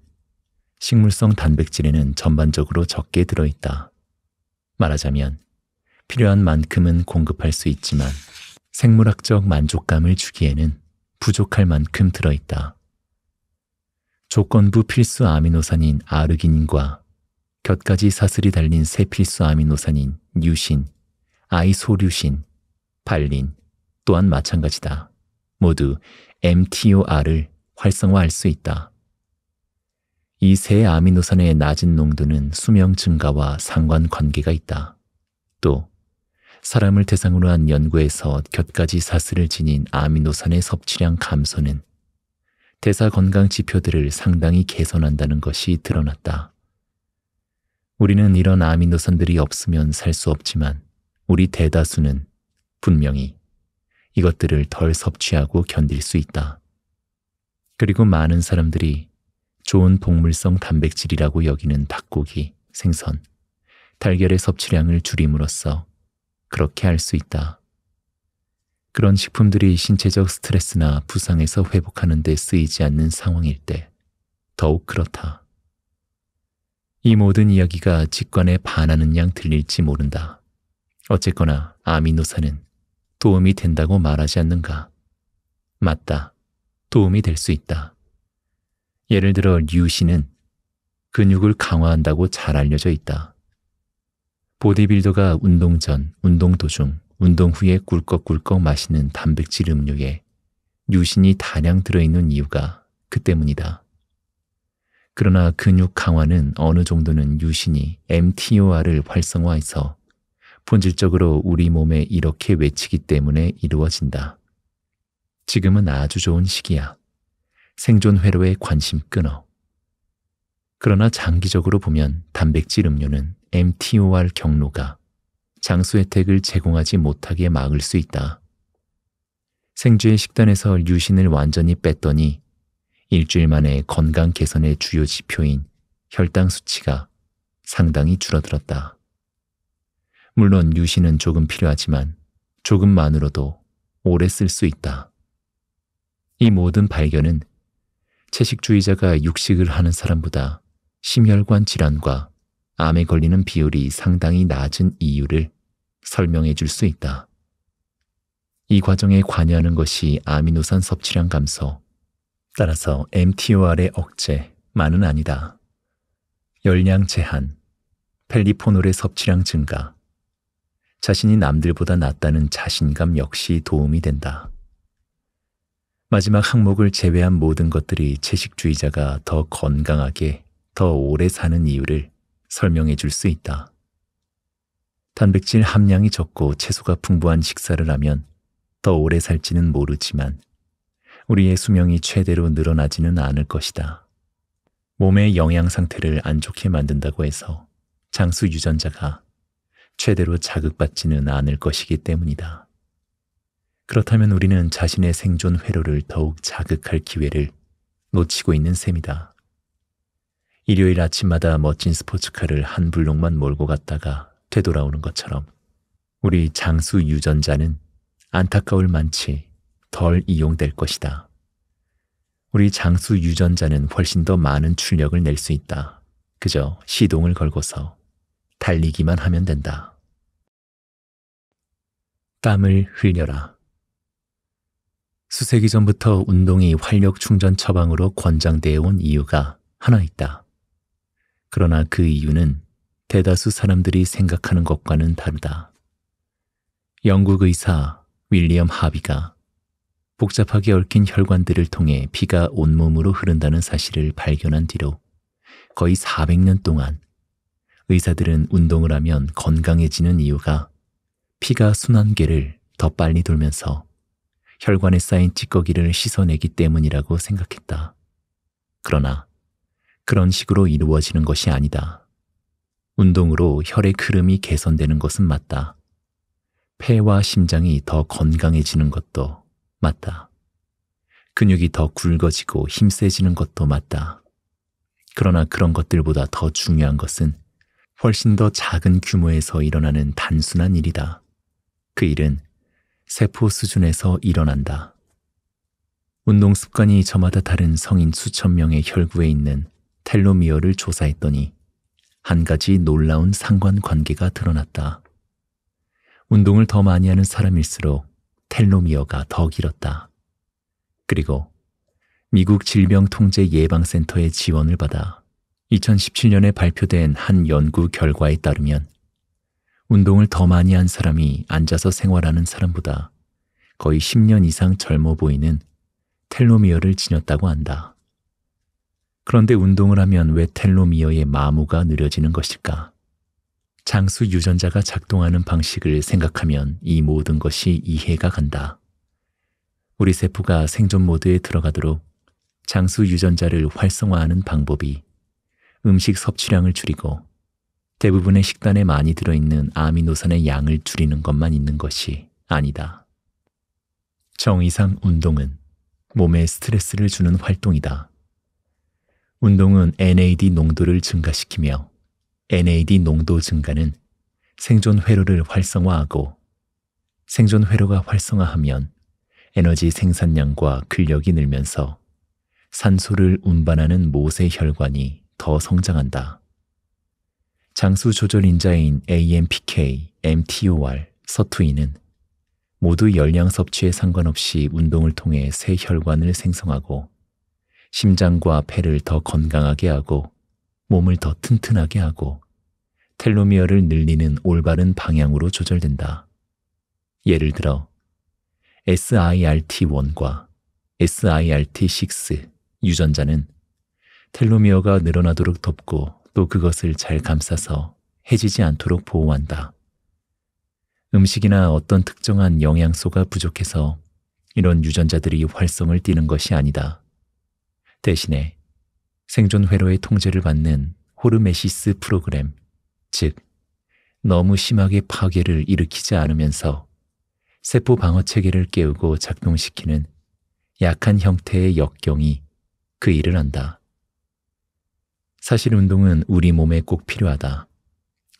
Speaker 1: 식물성 단백질에는 전반적으로 적게 들어있다. 말하자면 필요한 만큼은 공급할 수 있지만 생물학적 만족감을 주기에는 부족할 만큼 들어있다. 조건부 필수 아미노산인 아르기닌과 곁까지 사슬이 달린 세 필수 아미노산인 유신, 아이소류신, 발린 또한 마찬가지다. 모두 MTOR을 활성화할 수 있다. 이 세 아미노산의 낮은 농도는 수명 증가와 상관관계가 있다. 또 사람을 대상으로 한 연구에서 곁가지 사슬을 지닌 아미노산의 섭취량 감소는 대사 건강 지표들을 상당히 개선한다는 것이 드러났다. 우리는 이런 아미노산들이 없으면 살 수 없지만 우리 대다수는 분명히 이것들을 덜 섭취하고 견딜 수 있다. 그리고 많은 사람들이 좋은 동물성 단백질이라고 여기는 닭고기, 생선, 달걀의 섭취량을 줄임으로써 그렇게 할 수 있다. 그런 식품들이 신체적 스트레스나 부상에서 회복하는 데 쓰이지 않는 상황일 때 더욱 그렇다. 이 모든 이야기가 직관에 반하는 양 들릴지 모른다. 어쨌거나 아미노산은 도움이 된다고 말하지 않는가. 맞다. 도움이 될 수 있다. 예를 들어 류신은 근육을 강화한다고 잘 알려져 있다. 보디빌더가 운동 전, 운동 도중, 운동 후에 꿀꺽꿀꺽 마시는 단백질 음료에 류신이 다량 들어있는 이유가 그 때문이다. 그러나 근육 강화는 어느 정도는 유신이 MTOR을 활성화해서 본질적으로 우리 몸에 이렇게 외치기 때문에 이루어진다. 지금은 아주 좋은 시기야. 생존 회로에 관심 끊어. 그러나 장기적으로 보면 단백질 음료는 MTOR 경로가 장수 혜택을 제공하지 못하게 막을 수 있다. 생주의 식단에서 유신을 완전히 뺐더니 일주일 만에 건강 개선의 주요 지표인 혈당 수치가 상당히 줄어들었다. 물론 유신은 조금 필요하지만 조금만으로도 오래 쓸 수 있다. 이 모든 발견은 채식주의자가 육식을 하는 사람보다 심혈관 질환과 암에 걸리는 비율이 상당히 낮은 이유를 설명해 줄 수 있다. 이 과정에 관여하는 것이 아미노산 섭취량 감소, 따라서 MTOR의 억제, 만은 아니다. 열량 제한, 펠리포놀의 섭취량 증가, 자신이 남들보다 낫다는 자신감 역시 도움이 된다. 마지막 항목을 제외한 모든 것들이 채식주의자가 더 건강하게, 더 오래 사는 이유를 설명해 줄 수 있다. 단백질 함량이 적고 채소가 풍부한 식사를 하면 더 오래 살지는 모르지만 우리의 수명이 최대로 늘어나지는 않을 것이다. 몸의 영양 상태를 안 좋게 만든다고 해서 장수 유전자가 최대로 자극받지는 않을 것이기 때문이다. 그렇다면 우리는 자신의 생존 회로를 더욱 자극할 기회를 놓치고 있는 셈이다. 일요일 아침마다 멋진 스포츠카를 한 블록만 몰고 갔다가 되돌아오는 것처럼 우리 장수 유전자는 안타까울 만치 덜 이용될 것이다. 우리 장수 유전자는 훨씬 더 많은 출력을 낼 수 있다. 그저 시동을 걸고서 달리기만 하면 된다. 땀을 흘려라. 수세기 전부터 운동이 활력 충전 처방으로 권장되어 온 이유가 하나 있다. 그러나 그 이유는 대다수 사람들이 생각하는 것과는 다르다. 영국 의사 윌리엄 하비가 복잡하게 얽힌 혈관들을 통해 피가 온몸으로 흐른다는 사실을 발견한 뒤로 거의 400년 동안 의사들은 운동을 하면 건강해지는 이유가 피가 순환계를 더 빨리 돌면서 혈관에 쌓인 찌꺼기를 씻어내기 때문이라고 생각했다. 그러나 그런 식으로 이루어지는 것이 아니다. 운동으로 혈액 흐름이 개선되는 것은 맞다. 폐와 심장이 더 건강해지는 것도 맞다. 근육이 더 굵어지고 힘세지는 것도 맞다. 그러나 그런 것들보다 더 중요한 것은 훨씬 더 작은 규모에서 일어나는 단순한 일이다. 그 일은 세포 수준에서 일어난다. 운동 습관이 저마다 다른 성인 수천 명의 혈구에 있는 텔로미어를 조사했더니 한 가지 놀라운 상관관계가 드러났다. 운동을 더 많이 하는 사람일수록 텔로미어가 더 길었다. 그리고 미국 질병통제 예방센터의 지원을 받아 2017년에 발표된 한 연구 결과에 따르면 운동을 더 많이 한 사람이 앉아서 생활하는 사람보다 거의 10년 이상 젊어 보이는 텔로미어를 지녔다고 한다. 그런데 운동을 하면 왜 텔로미어의 마모가 느려지는 것일까? 장수 유전자가 작동하는 방식을 생각하면 이 모든 것이 이해가 간다. 우리 세포가 생존 모드에 들어가도록 장수 유전자를 활성화하는 방법이 음식 섭취량을 줄이고 대부분의 식단에 많이 들어있는 아미노산의 양을 줄이는 것만 있는 것이 아니다. 정의상 운동은 몸에 스트레스를 주는 활동이다. 운동은 NAD 농도를 증가시키며 NAD 농도 증가는 생존 회로를 활성화하고 생존 회로가 활성화하면 에너지 생산량과 근력이 늘면서 산소를 운반하는 모세 혈관이 더 성장한다. 장수 조절 인자인 AMPK, MTOR, 서투이는 모두 열량 섭취에 상관없이 운동을 통해 새 혈관을 생성하고 심장과 폐를 더 건강하게 하고 몸을 더 튼튼하게 하고 텔로미어를 늘리는 올바른 방향으로 조절된다. 예를 들어 SIRT1과 SIRT6 유전자는 텔로미어가 늘어나도록 돕고 또 그것을 잘 감싸서 해지지 않도록 보호한다. 음식이나 어떤 특정한 영양소가 부족해서 이런 유전자들이 활성을 띠는 것이 아니다. 대신에 생존 회로의 통제를 받는 호르메시스 프로그램, 즉 너무 심하게 파괴를 일으키지 않으면서 세포 방어 체계를 깨우고 작동시키는 약한 형태의 역경이 그 일을 한다. 사실 운동은 우리 몸에 꼭 필요하다.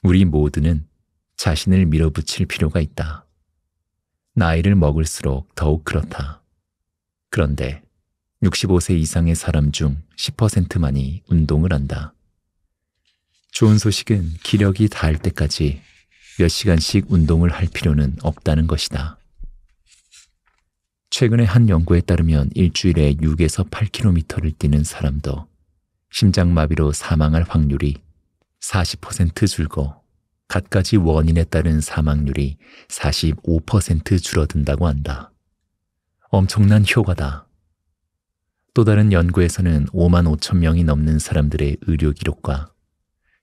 Speaker 1: 우리 모두는 자신을 밀어붙일 필요가 있다. 나이를 먹을수록 더욱 그렇다. 그런데 65세 이상의 사람 중 10%만이 운동을 한다. 좋은 소식은 기력이 닿을 때까지 몇 시간씩 운동을 할 필요는 없다는 것이다. 최근의 한 연구에 따르면 일주일에 6에서 8km를 뛰는 사람도 심장마비로 사망할 확률이 40% 줄고 갖가지 원인에 따른 사망률이 45% 줄어든다고 한다. 엄청난 효과다. 또 다른 연구에서는 5만 5천 명이 넘는 사람들의 의료 기록과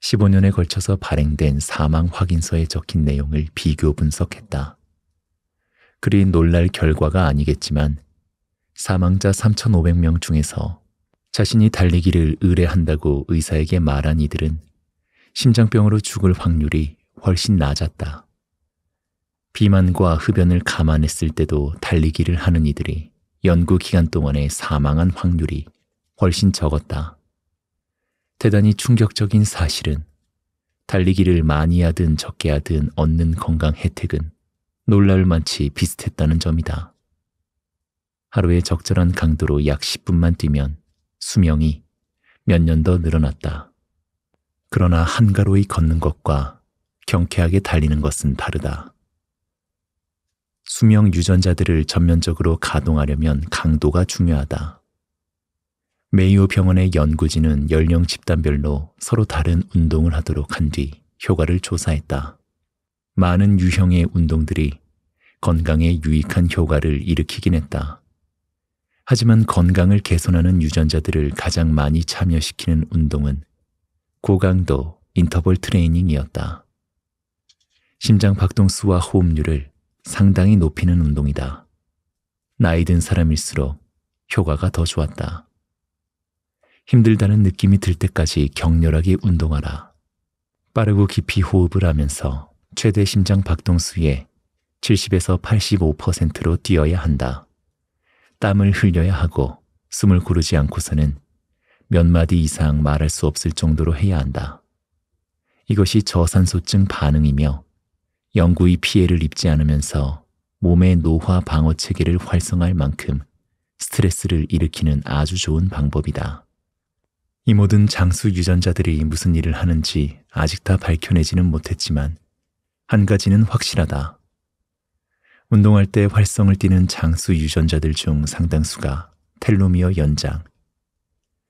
Speaker 1: 15년에 걸쳐서 발행된 사망 확인서에 적힌 내용을 비교 분석했다. 그리 놀랄 결과가 아니겠지만 사망자 3,500명 중에서 자신이 달리기를 의뢰한다고 의사에게 말한 이들은 심장병으로 죽을 확률이 훨씬 낮았다. 비만과 흡연을 감안했을 때도 달리기를 하는 이들이 연구 기간 동안에 사망한 확률이 훨씬 적었다. 대단히 충격적인 사실은 달리기를 많이 하든 적게 하든 얻는 건강 혜택은 놀랄만치 비슷했다는 점이다. 하루에 적절한 강도로 약 10분만 뛰면 수명이 몇 년 더 늘어났다. 그러나 한가로이 걷는 것과 경쾌하게 달리는 것은 다르다. 수명 유전자들을 전면적으로 가동하려면 강도가 중요하다. 메이오 병원의 연구진은 연령 집단별로 서로 다른 운동을 하도록 한 뒤 효과를 조사했다. 많은 유형의 운동들이 건강에 유익한 효과를 일으키긴 했다. 하지만 건강을 개선하는 유전자들을 가장 많이 참여시키는 운동은 고강도 인터벌 트레이닝이었다. 심장 박동수와 호흡률을 상당히 높이는 운동이다. 나이 든 사람일수록 효과가 더 좋았다. 힘들다는 느낌이 들 때까지 격렬하게 운동하라. 빠르고 깊이 호흡을 하면서 최대 심장 박동수의 70에서 85%로 뛰어야 한다. 땀을 흘려야 하고 숨을 고르지 않고서는 몇 마디 이상 말할 수 없을 정도로 해야 한다. 이것이 저산소증 반응이며 영구히 피해를 입지 않으면서 몸의 노화 방어 체계를 활성화할 만큼 스트레스를 일으키는 아주 좋은 방법이다. 이 모든 장수 유전자들이 무슨 일을 하는지 아직 다 밝혀내지는 못했지만 한 가지는 확실하다. 운동할 때 활성을 띠는 장수 유전자들 중 상당수가 텔로미어 연장,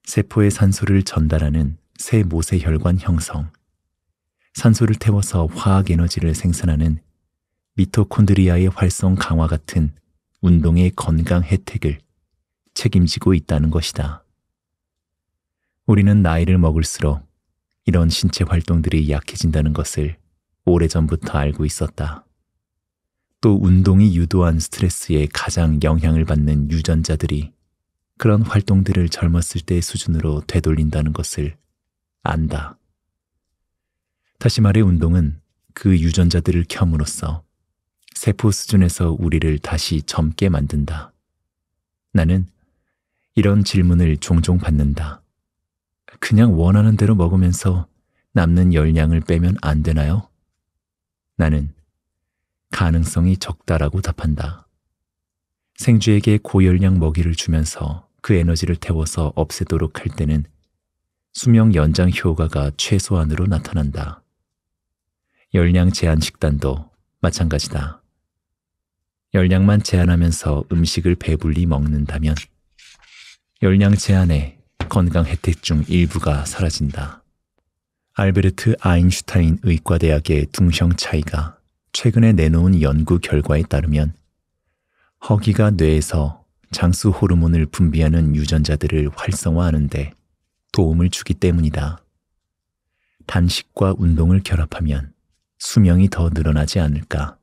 Speaker 1: 세포의 산소를 전달하는 새 모세혈관 형성, 산소를 태워서 화학 에너지를 생산하는 미토콘드리아의 활성 강화 같은 운동의 건강 혜택을 책임지고 있다는 것이다. 우리는 나이를 먹을수록 이런 신체 활동들이 약해진다는 것을 오래전부터 알고 있었다. 또 운동이 유도한 스트레스에 가장 영향을 받는 유전자들이 그런 활동들을 젊었을 때 수준으로 되돌린다는 것을 안다. 다시 말해 운동은 그 유전자들을 켬으로써 세포 수준에서 우리를 다시 젊게 만든다. 나는 이런 질문을 종종 받는다. 그냥 원하는 대로 먹으면서 남는 열량을 빼면 안 되나요? 나는 가능성이 적다라고 답한다. 생쥐에게 고열량 먹이를 주면서 그 에너지를 태워서 없애도록 할 때는 수명 연장 효과가 최소한으로 나타난다. 열량 제한 식단도 마찬가지다. 열량만 제한하면서 음식을 배불리 먹는다면 열량 제한에 건강 혜택 중 일부가 사라진다. 알베르트 아인슈타인 의과대학의 둥형 차이가 최근에 내놓은 연구 결과에 따르면 허기가 뇌에서 장수 호르몬을 분비하는 유전자들을 활성화하는데 도움을 주기 때문이다. 단식과 운동을 결합하면 수명이 더 늘어나지 않을까.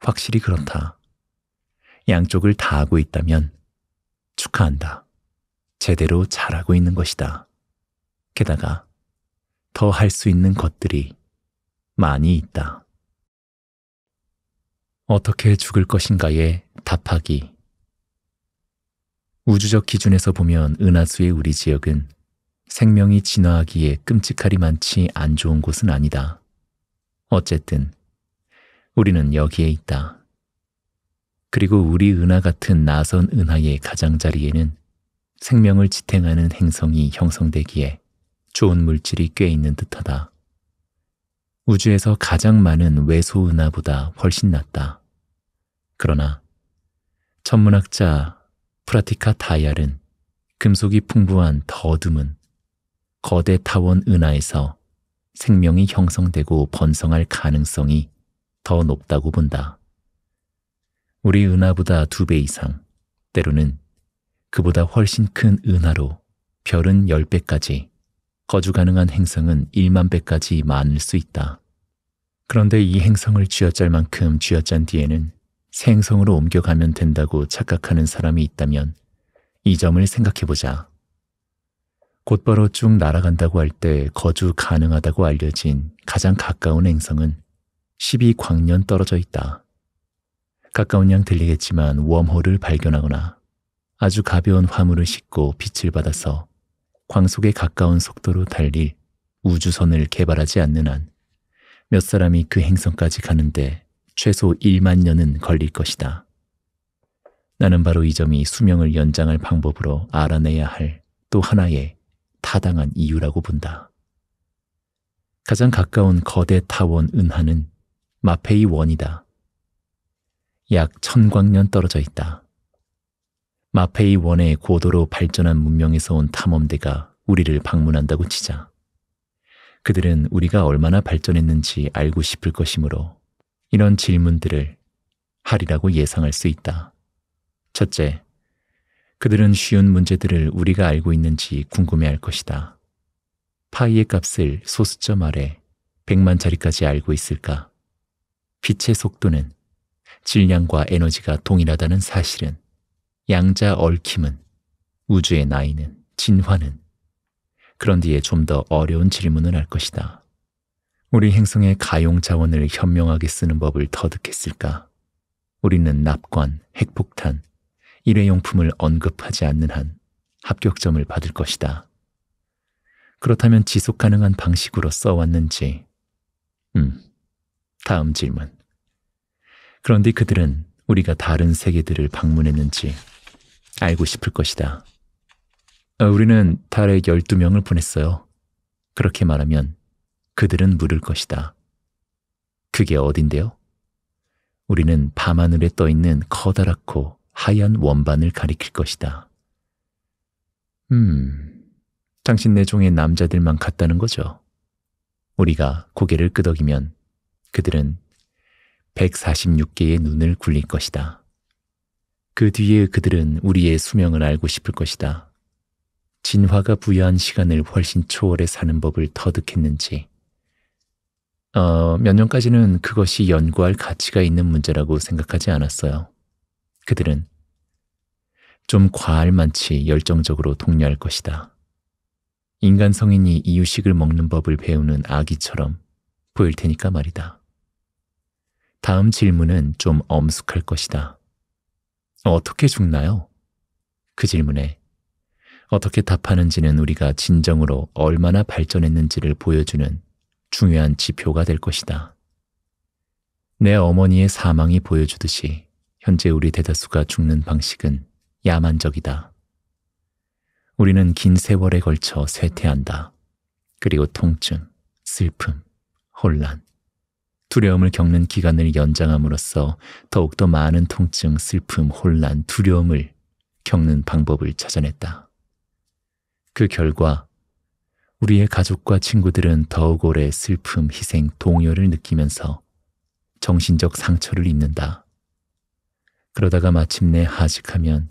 Speaker 1: 확실히 그렇다. 양쪽을 다 하고 있다면 축하한다. 제대로 잘하고 있는 것이다. 게다가 더 할 수 있는 것들이 많이 있다. 어떻게 죽을 것인가에 답하기. 우주적 기준에서 보면 은하수의 우리 지역은 생명이 진화하기에 끔찍하리 만치안 좋은 곳은 아니다. 어쨌든 우리는 여기에 있다. 그리고 우리 은하 같은 나선 은하의 가장자리에는 생명을 지탱하는 행성이 형성되기에 좋은 물질이 꽤 있는 듯하다. 우주에서 가장 많은 외소 은하보다 훨씬 낫다. 그러나 천문학자 프라티카 다이알은 금속이 풍부한 더듬은 거대 타원 은하에서 생명이 형성되고 번성할 가능성이 더 높다고 본다. 우리 은하보다 두 배 이상, 때로는 그보다 훨씬 큰 은하로 별은 열배까지 거주 가능한 행성은 1만 배까지 많을 수 있다. 그런데 이 행성을 쥐어짤 만큼 쥐어짠 뒤에는 새 행성으로 옮겨가면 된다고 착각하는 사람이 있다면 이 점을 생각해보자. 곧바로 쭉 날아간다고 할 때 거주 가능하다고 알려진 가장 가까운 행성은 12광년 떨어져 있다. 가까운 양 들리겠지만 웜홀을 발견하거나 아주 가벼운 화물을 싣고 빛을 받아서 광속에 가까운 속도로 달릴 우주선을 개발하지 않는 한 몇 사람이 그 행성까지 가는데 최소 1만 년은 걸릴 것이다. 나는 바로 이 점이 수명을 연장할 방법으로 알아내야 할 또 하나의 타당한 이유라고 본다. 가장 가까운 거대 타원 은하는 마페이 원이다. 약 천광년 떨어져 있다. 마페이 원의 고도로 발전한 문명에서 온 탐험대가 우리를 방문한다고 치자. 그들은 우리가 얼마나 발전했는지 알고 싶을 것이므로 이런 질문들을 하리라고 예상할 수 있다. 첫째, 그들은 쉬운 문제들을 우리가 알고 있는지 궁금해할 것이다. 파이의 값을 소수점 아래 100만 자리까지 알고 있을까? 빛의 속도는 질량과 에너지가 동일하다는 사실은 양자 얽힘은 우주의 나이는 진화는 그런 뒤에 좀 더 어려운 질문을 할 것이다. 우리 행성의 가용 자원을 현명하게 쓰는 법을 터득했을까? 우리는 납관, 핵폭탄, 일회용품을 언급하지 않는 한 합격점을 받을 것이다. 그렇다면 지속 가능한 방식으로 써왔는지. 음, 다음 질문. 그런데 그들은 우리가 다른 세계들을 방문했는지 알고 싶을 것이다. 어, 우리는 달에 12명을 보냈어요. 그렇게 말하면 그들은 물을 것이다. 그게 어딘데요? 우리는 밤하늘에 떠 있는 커다랗고 하얀 원반을 가리킬 것이다. 음, 당신 내종의 남자들만 같다는 거죠. 우리가 고개를 끄덕이면 그들은 146개의 눈을 굴릴 것이다. 그 뒤에 그들은 우리의 수명을 알고 싶을 것이다. 진화가 부여한 시간을 훨씬 초월해 사는 법을 터득했는지. 어, 몇 년까지는 그것이 연구할 가치가 있는 문제라고 생각하지 않았어요. 그들은 좀 과할만치 열정적으로 독려할 것이다. 인간 성인이 이유식을 먹는 법을 배우는 아기처럼 보일 테니까 말이다. 다음 질문은 좀 엄숙할 것이다. 어떻게 죽나요? 그 질문에 어떻게 답하는지는 우리가 진정으로 얼마나 발전했는지를 보여주는 중요한 지표가 될 것이다. 내 어머니의 사망이 보여주듯이 현재 우리 대다수가 죽는 방식은 야만적이다. 우리는 긴 세월에 걸쳐 쇠퇴한다. 그리고 통증, 슬픔, 혼란, 두려움을 겪는 기간을 연장함으로써 더욱더 많은 통증, 슬픔, 혼란, 두려움을 겪는 방법을 찾아냈다. 그 결과 우리의 가족과 친구들은 더욱 오래 슬픔, 희생, 동요를 느끼면서 정신적 상처를 입는다. 그러다가 마침내 하직하면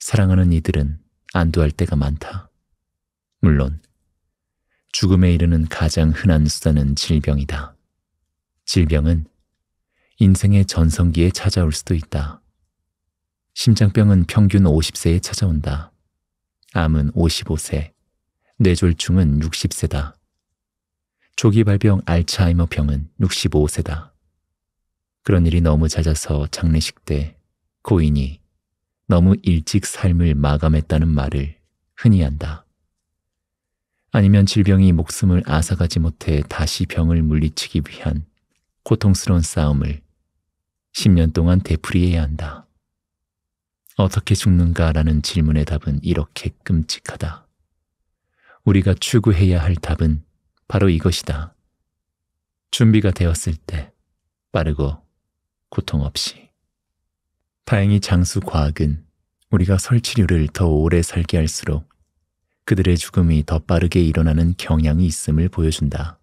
Speaker 1: 사랑하는 이들은 안도할 때가 많다. 물론 죽음에 이르는 가장 흔한 수단은 질병이다. 질병은 인생의 전성기에 찾아올 수도 있다. 심장병은 평균 50세에 찾아온다. 암은 55세, 뇌졸중은 60세다. 조기 발병 알츠하이머병은 65세다. 그런 일이 너무 잦아서 장례식 때 고인이 너무 일찍 삶을 마감했다는 말을 흔히 한다. 아니면 질병이 목숨을 앗아가지 못해 다시 병을 물리치기 위한 고통스러운 싸움을 10년 동안 되풀이해야 한다. 어떻게 죽는가라는 질문의 답은 이렇게 끔찍하다. 우리가 추구해야 할 답은 바로 이것이다. 준비가 되었을 때 빠르고 고통 없이. 다행히 장수 과학은 우리가 설치류를 더 오래 살게 할수록 그들의 죽음이 더 빠르게 일어나는 경향이 있음을 보여준다.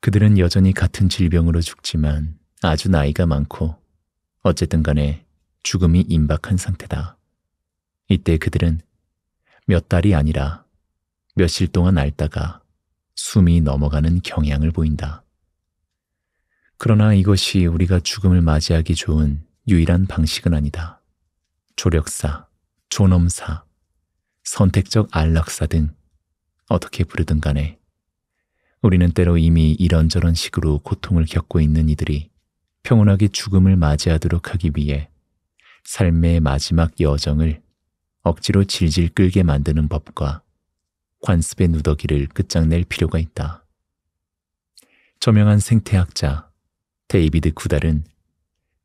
Speaker 1: 그들은 여전히 같은 질병으로 죽지만 아주 나이가 많고 어쨌든 간에 죽음이 임박한 상태다. 이때 그들은 몇 달이 아니라 몇 일 동안 앓다가 숨이 넘어가는 경향을 보인다. 그러나 이것이 우리가 죽음을 맞이하기 좋은 유일한 방식은 아니다. 조력사, 존엄사, 선택적 안락사 등 어떻게 부르든 간에 우리는 때로 이미 이런저런 식으로 고통을 겪고 있는 이들이 평온하게 죽음을 맞이하도록 하기 위해 삶의 마지막 여정을 억지로 질질 끌게 만드는 법과 관습의 누더기를 끝장낼 필요가 있다. 저명한 생태학자 데이비드 구달은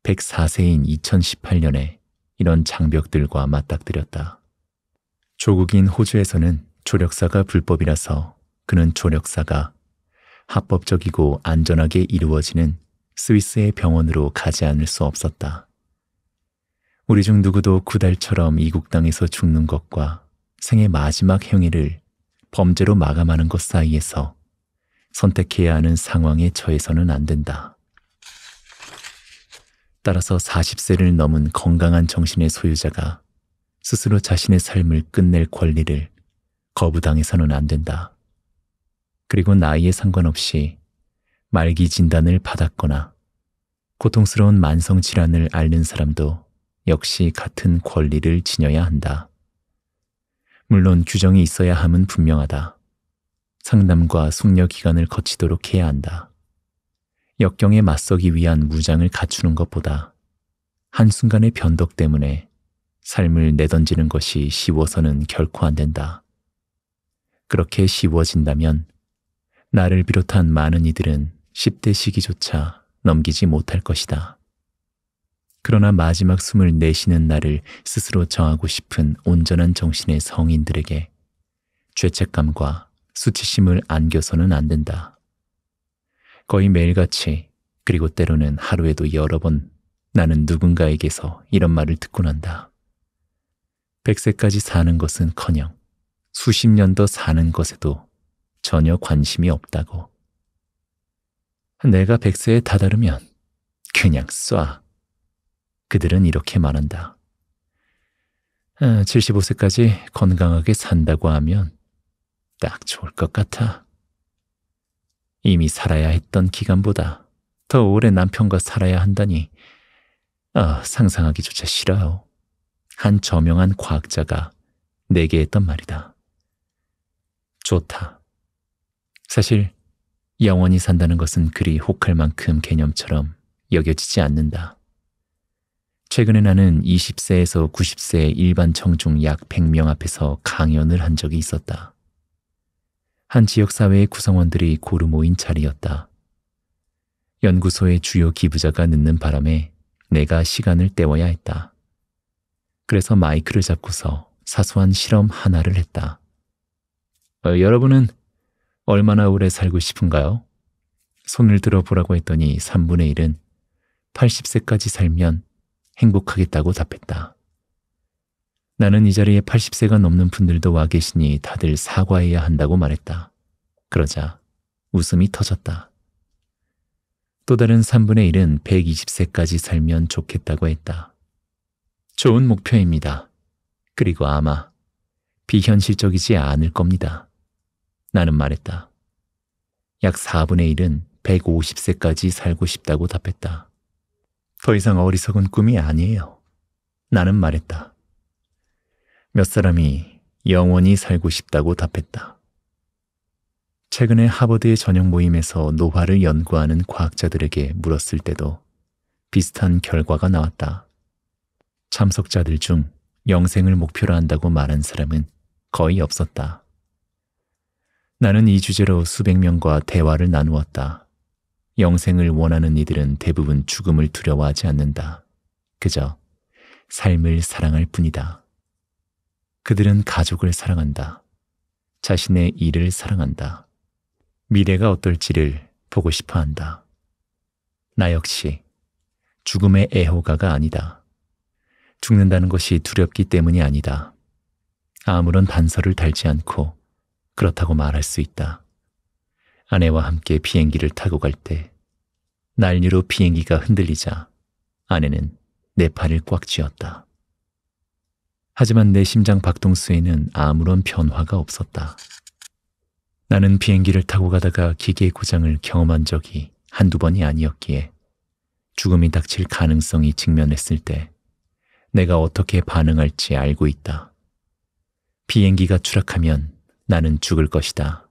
Speaker 1: 104세인 2018년에 이런 장벽들과 맞닥뜨렸다. 조국인 호주에서는 조력사가 불법이라서 그는 조력사가 합법적이고 안전하게 이루어지는 스위스의 병원으로 가지 않을 수 없었다. 우리 중 누구도 구달처럼 이국 땅에서 죽는 것과 생의 마지막 행위를 범죄로 마감하는 것 사이에서 선택해야 하는 상황에 처해서는 안 된다. 따라서 40세를 넘은 건강한 정신의 소유자가 스스로 자신의 삶을 끝낼 권리를 거부당해서는 안 된다. 그리고 나이에 상관없이 말기 진단을 받았거나 고통스러운 만성 질환을 앓는 사람도 역시 같은 권리를 지녀야 한다. 물론 규정이 있어야 함은 분명하다. 상담과 숙려 기간을 거치도록 해야 한다. 역경에 맞서기 위한 무장을 갖추는 것보다 한순간의 변덕 때문에 삶을 내던지는 것이 쉬워서는 결코 안 된다. 그렇게 쉬워진다면 나를 비롯한 많은 이들은 10대 시기조차 넘기지 못할 것이다. 그러나 마지막 숨을 내쉬는 날을 스스로 정하고 싶은 온전한 정신의 성인들에게 죄책감과 수치심을 안겨서는 안 된다. 거의 매일같이 그리고 때로는 하루에도 여러 번 나는 누군가에게서 이런 말을 듣곤 한다. 100세까지 사는 것은 커녕 수십 년 더 사는 것에도 전혀 관심이 없다고. 내가 100세에 다다르면 그냥 쏴. 그들은 이렇게 말한다. 75세까지 아, 건강하게 산다고 하면 딱 좋을 것 같아. 이미 살아야 했던 기간보다 더 오래 남편과 살아야 한다니 아, 상상하기조차 싫어요. 한 저명한 과학자가 내게 했던 말이다. 좋다. 사실 영원히 산다는 것은 그리 혹할 만큼 개념처럼 여겨지지 않는다. 최근에 나는 20세에서 90세 일반 청중 약 100명 앞에서 강연을 한 적이 있었다. 한 지역사회의 구성원들이 고루 모인 자리였다. 연구소의 주요 기부자가 늦는 바람에 내가 시간을 때워야 했다. 그래서 마이크를 잡고서 사소한 실험 하나를 했다. 어, 여러분은 얼마나 오래 살고 싶은가요? 손을 들어보라고 했더니 3분의 1은 80세까지 살면 행복하겠다고 답했다. 나는 이 자리에 80세가 넘는 분들도 와 계시니 다들 사과해야 한다고 말했다. 그러자 웃음이 터졌다. 또 다른 3분의 1은 120세까지 살면 좋겠다고 했다. 좋은 목표입니다. 그리고 아마 비현실적이지 않을 겁니다. 나는 말했다. 약 4분의 1은 150세까지 살고 싶다고 답했다. 더 이상 어리석은 꿈이 아니에요. 나는 말했다. 몇 사람이 영원히 살고 싶다고 답했다. 최근에 하버드의 저녁 모임에서 노화를 연구하는 과학자들에게 물었을 때도 비슷한 결과가 나왔다. 참석자들 중 영생을 목표로 한다고 말한 사람은 거의 없었다. 나는 이 주제로 수백 명과 대화를 나누었다. 영생을 원하는 이들은 대부분 죽음을 두려워하지 않는다. 그저 삶을 사랑할 뿐이다. 그들은 가족을 사랑한다. 자신의 일을 사랑한다. 미래가 어떨지를 보고 싶어 한다. 나 역시 죽음의 애호가가 아니다. 죽는다는 것이 두렵기 때문이 아니다. 아무런 단서를 달지 않고 그렇다고 말할 수 있다. 아내와 함께 비행기를 타고 갈 때 난리로 비행기가 흔들리자 아내는 내 팔을 꽉 쥐었다. 하지만 내 심장 박동수에는 아무런 변화가 없었다. 나는 비행기를 타고 가다가 기계의 고장을 경험한 적이 한두 번이 아니었기에 죽음이 닥칠 가능성이 직면했을 때 내가 어떻게 반응할지 알고 있다. 비행기가 추락하면 나는 죽을 것이다.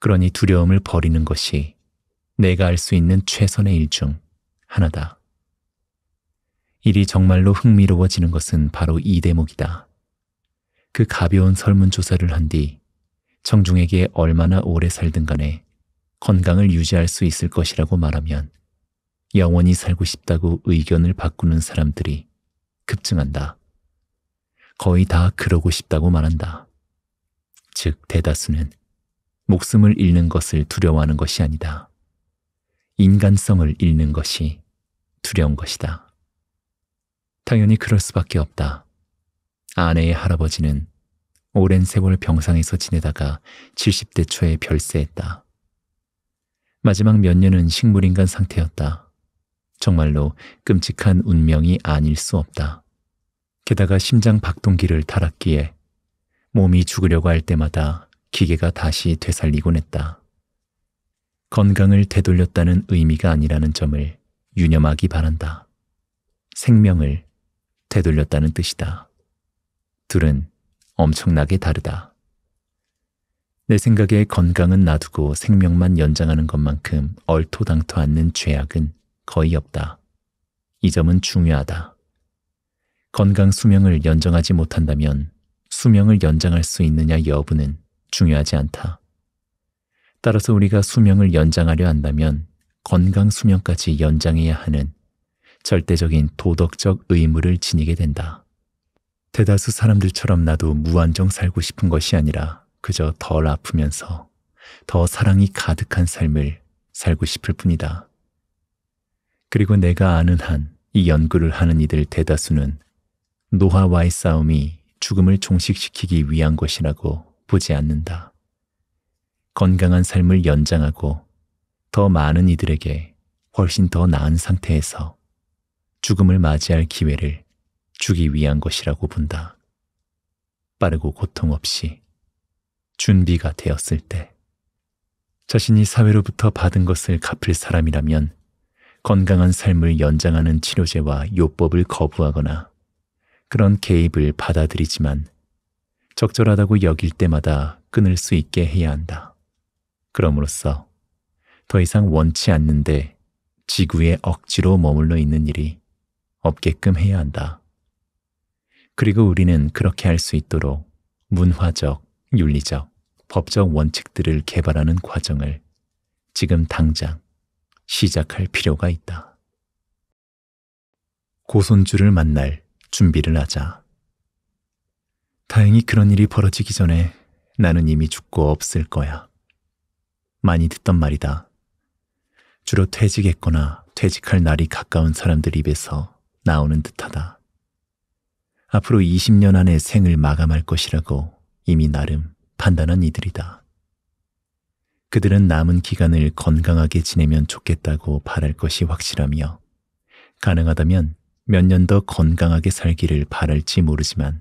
Speaker 1: 그러니 두려움을 버리는 것이 내가 할수 있는 최선의 일 중 하나다. 일이 정말로 흥미로워지는 것은 바로 이 대목이다. 그 가벼운 설문조사를 한 뒤 청중에게 얼마나 오래 살든 간에 건강을 유지할 수 있을 것이라고 말하면 영원히 살고 싶다고 의견을 바꾸는 사람들이 급증한다. 거의 다 그러고 싶다고 말한다. 즉, 대다수는 목숨을 잃는 것을 두려워하는 것이 아니다. 인간성을 잃는 것이 두려운 것이다. 당연히 그럴 수밖에 없다. 아내의 할아버지는 오랜 세월 병상에서 지내다가 70대 초에 별세했다. 마지막 몇 년은 식물인간 상태였다. 정말로 끔찍한 운명이 아닐 수 없다. 게다가 심장 박동기를 달았기에 몸이 죽으려고 할 때마다 기계가 다시 되살리곤 했다. 건강을 되돌렸다는 의미가 아니라는 점을 유념하기 바란다. 생명을 되돌렸다는 뜻이다. 둘은 엄청나게 다르다. 내 생각에 건강은 놔두고 생명만 연장하는 것만큼 얼토당토 않는 죄악은 거의 없다. 이 점은 중요하다. 건강 수명을 연장하지 못한다면 수명을 연장할 수 있느냐 여부는 중요하지 않다. 따라서 우리가 수명을 연장하려 한다면 건강 수명까지 연장해야 하는 절대적인 도덕적 의무를 지니게 된다. 대다수 사람들처럼 나도 무한정 살고 싶은 것이 아니라 그저 덜 아프면서 더 사랑이 가득한 삶을 살고 싶을 뿐이다. 그리고 내가 아는 한 이 연구를 하는 이들 대다수는 노화와의 싸움이 죽음을 종식시키기 위한 것이라고 보지 않는다. 건강한 삶을 연장하고 더 많은 이들에게 훨씬 더 나은 상태에서 죽음을 맞이할 기회를 주기 위한 것이라고 본다. 빠르고 고통 없이 준비가 되었을 때 자신이 사회로부터 받은 것을 갚을 사람이라면 건강한 삶을 연장하는 치료제와 요법을 거부하거나 그런 개입을 받아들이지만 적절하다고 여길 때마다 끊을 수 있게 해야 한다. 그럼으로써 더 이상 원치 않는데 지구에 억지로 머물러 있는 일이 없게끔 해야 한다. 그리고 우리는 그렇게 할 수 있도록 문화적, 윤리적, 법적 원칙들을 개발하는 과정을 지금 당장 시작할 필요가 있다. 고손주를 만날 준비를 하자. 다행히 그런 일이 벌어지기 전에 나는 이미 죽고 없을 거야. 많이 듣던 말이다. 주로 퇴직했거나 퇴직할 날이 가까운 사람들 입에서 나오는 듯하다. 앞으로 20년 안에 생을 마감할 것이라고 이미 나름 판단한 이들이다. 그들은 남은 기간을 건강하게 지내면 좋겠다고 바랄 것이 확실하며 가능하다면 몇 년 더 건강하게 살기를 바랄지 모르지만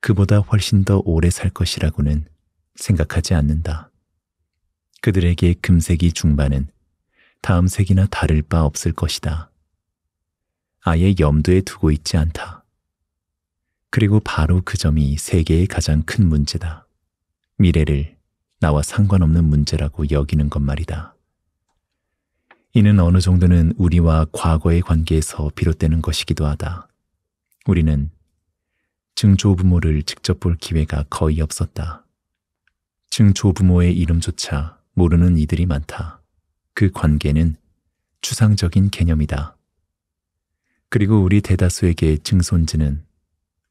Speaker 1: 그보다 훨씬 더 오래 살 것이라고는 생각하지 않는다. 그들에게 금세기 중반은 다음 세기나 다를 바 없을 것이다. 아예 염두에 두고 있지 않다. 그리고 바로 그 점이 세계의 가장 큰 문제다. 미래를 나와 상관없는 문제라고 여기는 것 말이다. 이는 어느 정도는 우리와 과거의 관계에서 비롯되는 것이기도 하다. 우리는 증조부모를 직접 볼 기회가 거의 없었다. 증조부모의 이름조차 모르는 이들이 많다. 그 관계는 추상적인 개념이다. 그리고 우리 대다수에게 증손지는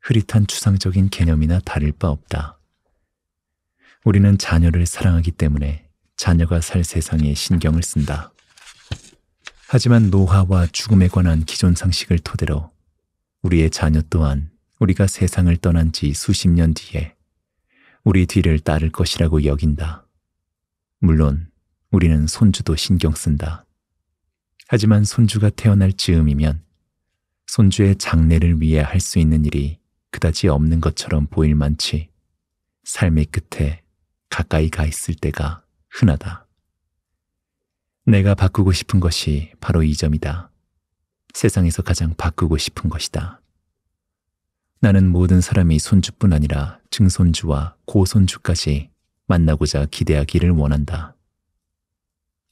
Speaker 1: 흐릿한 추상적인 개념이나 다를 바 없다. 우리는 자녀를 사랑하기 때문에 자녀가 살 세상에 신경을 쓴다. 하지만 노화와 죽음에 관한 기존 상식을 토대로 우리의 자녀 또한 우리가 세상을 떠난 지 수십 년 뒤에 우리 뒤를 따를 것이라고 여긴다. 물론 우리는 손주도 신경 쓴다. 하지만 손주가 태어날 즈음이면 손주의 장례를 위해 할 수 있는 일이 그다지 없는 것처럼 보일 만치 삶의 끝에 가까이 가 있을 때가 흔하다. 내가 바꾸고 싶은 것이 바로 이 점이다. 세상에서 가장 바꾸고 싶은 것이다. 나는 모든 사람이 손주뿐 아니라 증손주와 고손주까지 만나고자 기대하기를 원한다.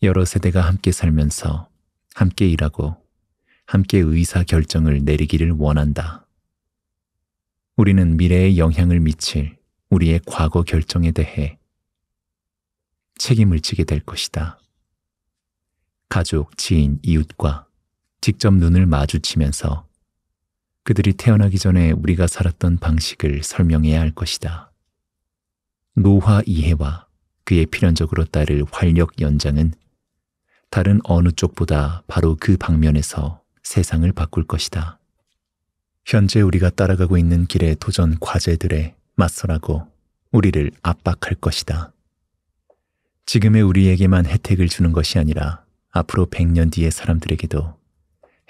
Speaker 1: 여러 세대가 함께 살면서 함께 일하고 함께 의사 결정을 내리기를 원한다. 우리는 미래에 영향을 미칠 우리의 과거 결정에 대해 책임을 지게 될 것이다. 가족, 지인, 이웃과 직접 눈을 마주치면서 그들이 태어나기 전에 우리가 살았던 방식을 설명해야 할 것이다. 노화 이해와 그에 필연적으로 따를 활력 연장은 다른 어느 쪽보다 바로 그 방면에서 세상을 바꿀 것이다. 현재 우리가 따라가고 있는 길의 도전 과제들에 맞서라고 우리를 압박할 것이다. 지금의 우리에게만 혜택을 주는 것이 아니라 앞으로 100년 뒤의 사람들에게도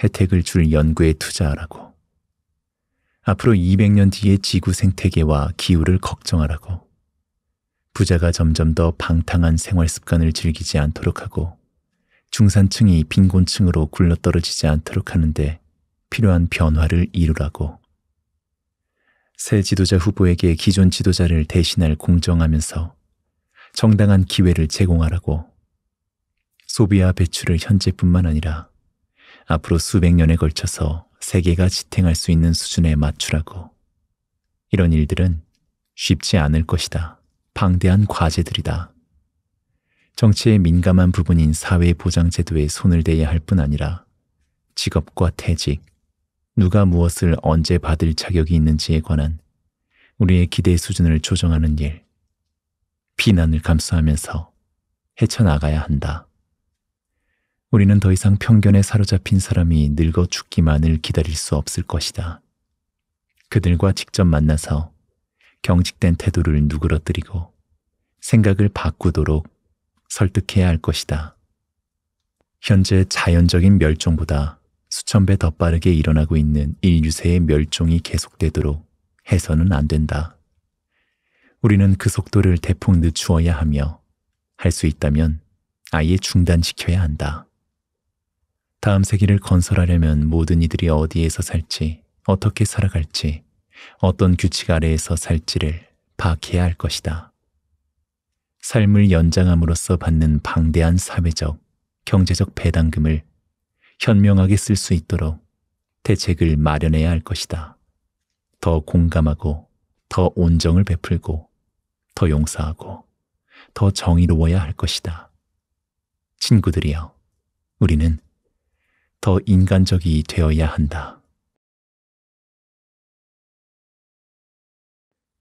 Speaker 1: 혜택을 줄 연구에 투자하라고. 앞으로 200년 뒤의 지구 생태계와 기후를 걱정하라고. 부자가 점점 더 방탕한 생활 습관을 즐기지 않도록 하고 중산층이 빈곤층으로 굴러떨어지지 않도록 하는데 필요한 변화를 이루라고. 새 지도자 후보에게 기존 지도자를 대신할 공정하면서 정당한 기회를 제공하라고. 소비와 배출을 현재뿐만 아니라 앞으로 수백 년에 걸쳐서 세계가 지탱할 수 있는 수준에 맞추라고. 이런 일들은 쉽지 않을 것이다. 방대한 과제들이다. 정치의 민감한 부분인 사회보장제도에 손을 대야 할 뿐 아니라 직업과 퇴직, 누가 무엇을 언제 받을 자격이 있는지에 관한 우리의 기대 수준을 조정하는 일, 비난을 감수하면서 헤쳐나가야 한다. 우리는 더 이상 편견에 사로잡힌 사람이 늙어 죽기만을 기다릴 수 없을 것이다. 그들과 직접 만나서 경직된 태도를 누그러뜨리고 생각을 바꾸도록 설득해야 할 것이다. 현재 자연적인 멸종보다 수천 배 더 빠르게 일어나고 있는 인류세의 멸종이 계속되도록 해서는 안 된다. 우리는 그 속도를 대폭 늦추어야 하며 할 수 있다면 아예 중단시켜야 한다. 다음 세기를 건설하려면 모든 이들이 어디에서 살지, 어떻게 살아갈지, 어떤 규칙 아래에서 살지를 파악해야 할 것이다. 삶을 연장함으로써 받는 방대한 사회적, 경제적 배당금을 현명하게 쓸 수 있도록 대책을 마련해야 할 것이다. 더 공감하고 더 온정을 베풀고 더 용서하고 더 정의로워야 할 것이다. 친구들이여, 우리는 더 인간적이 되어야 한다.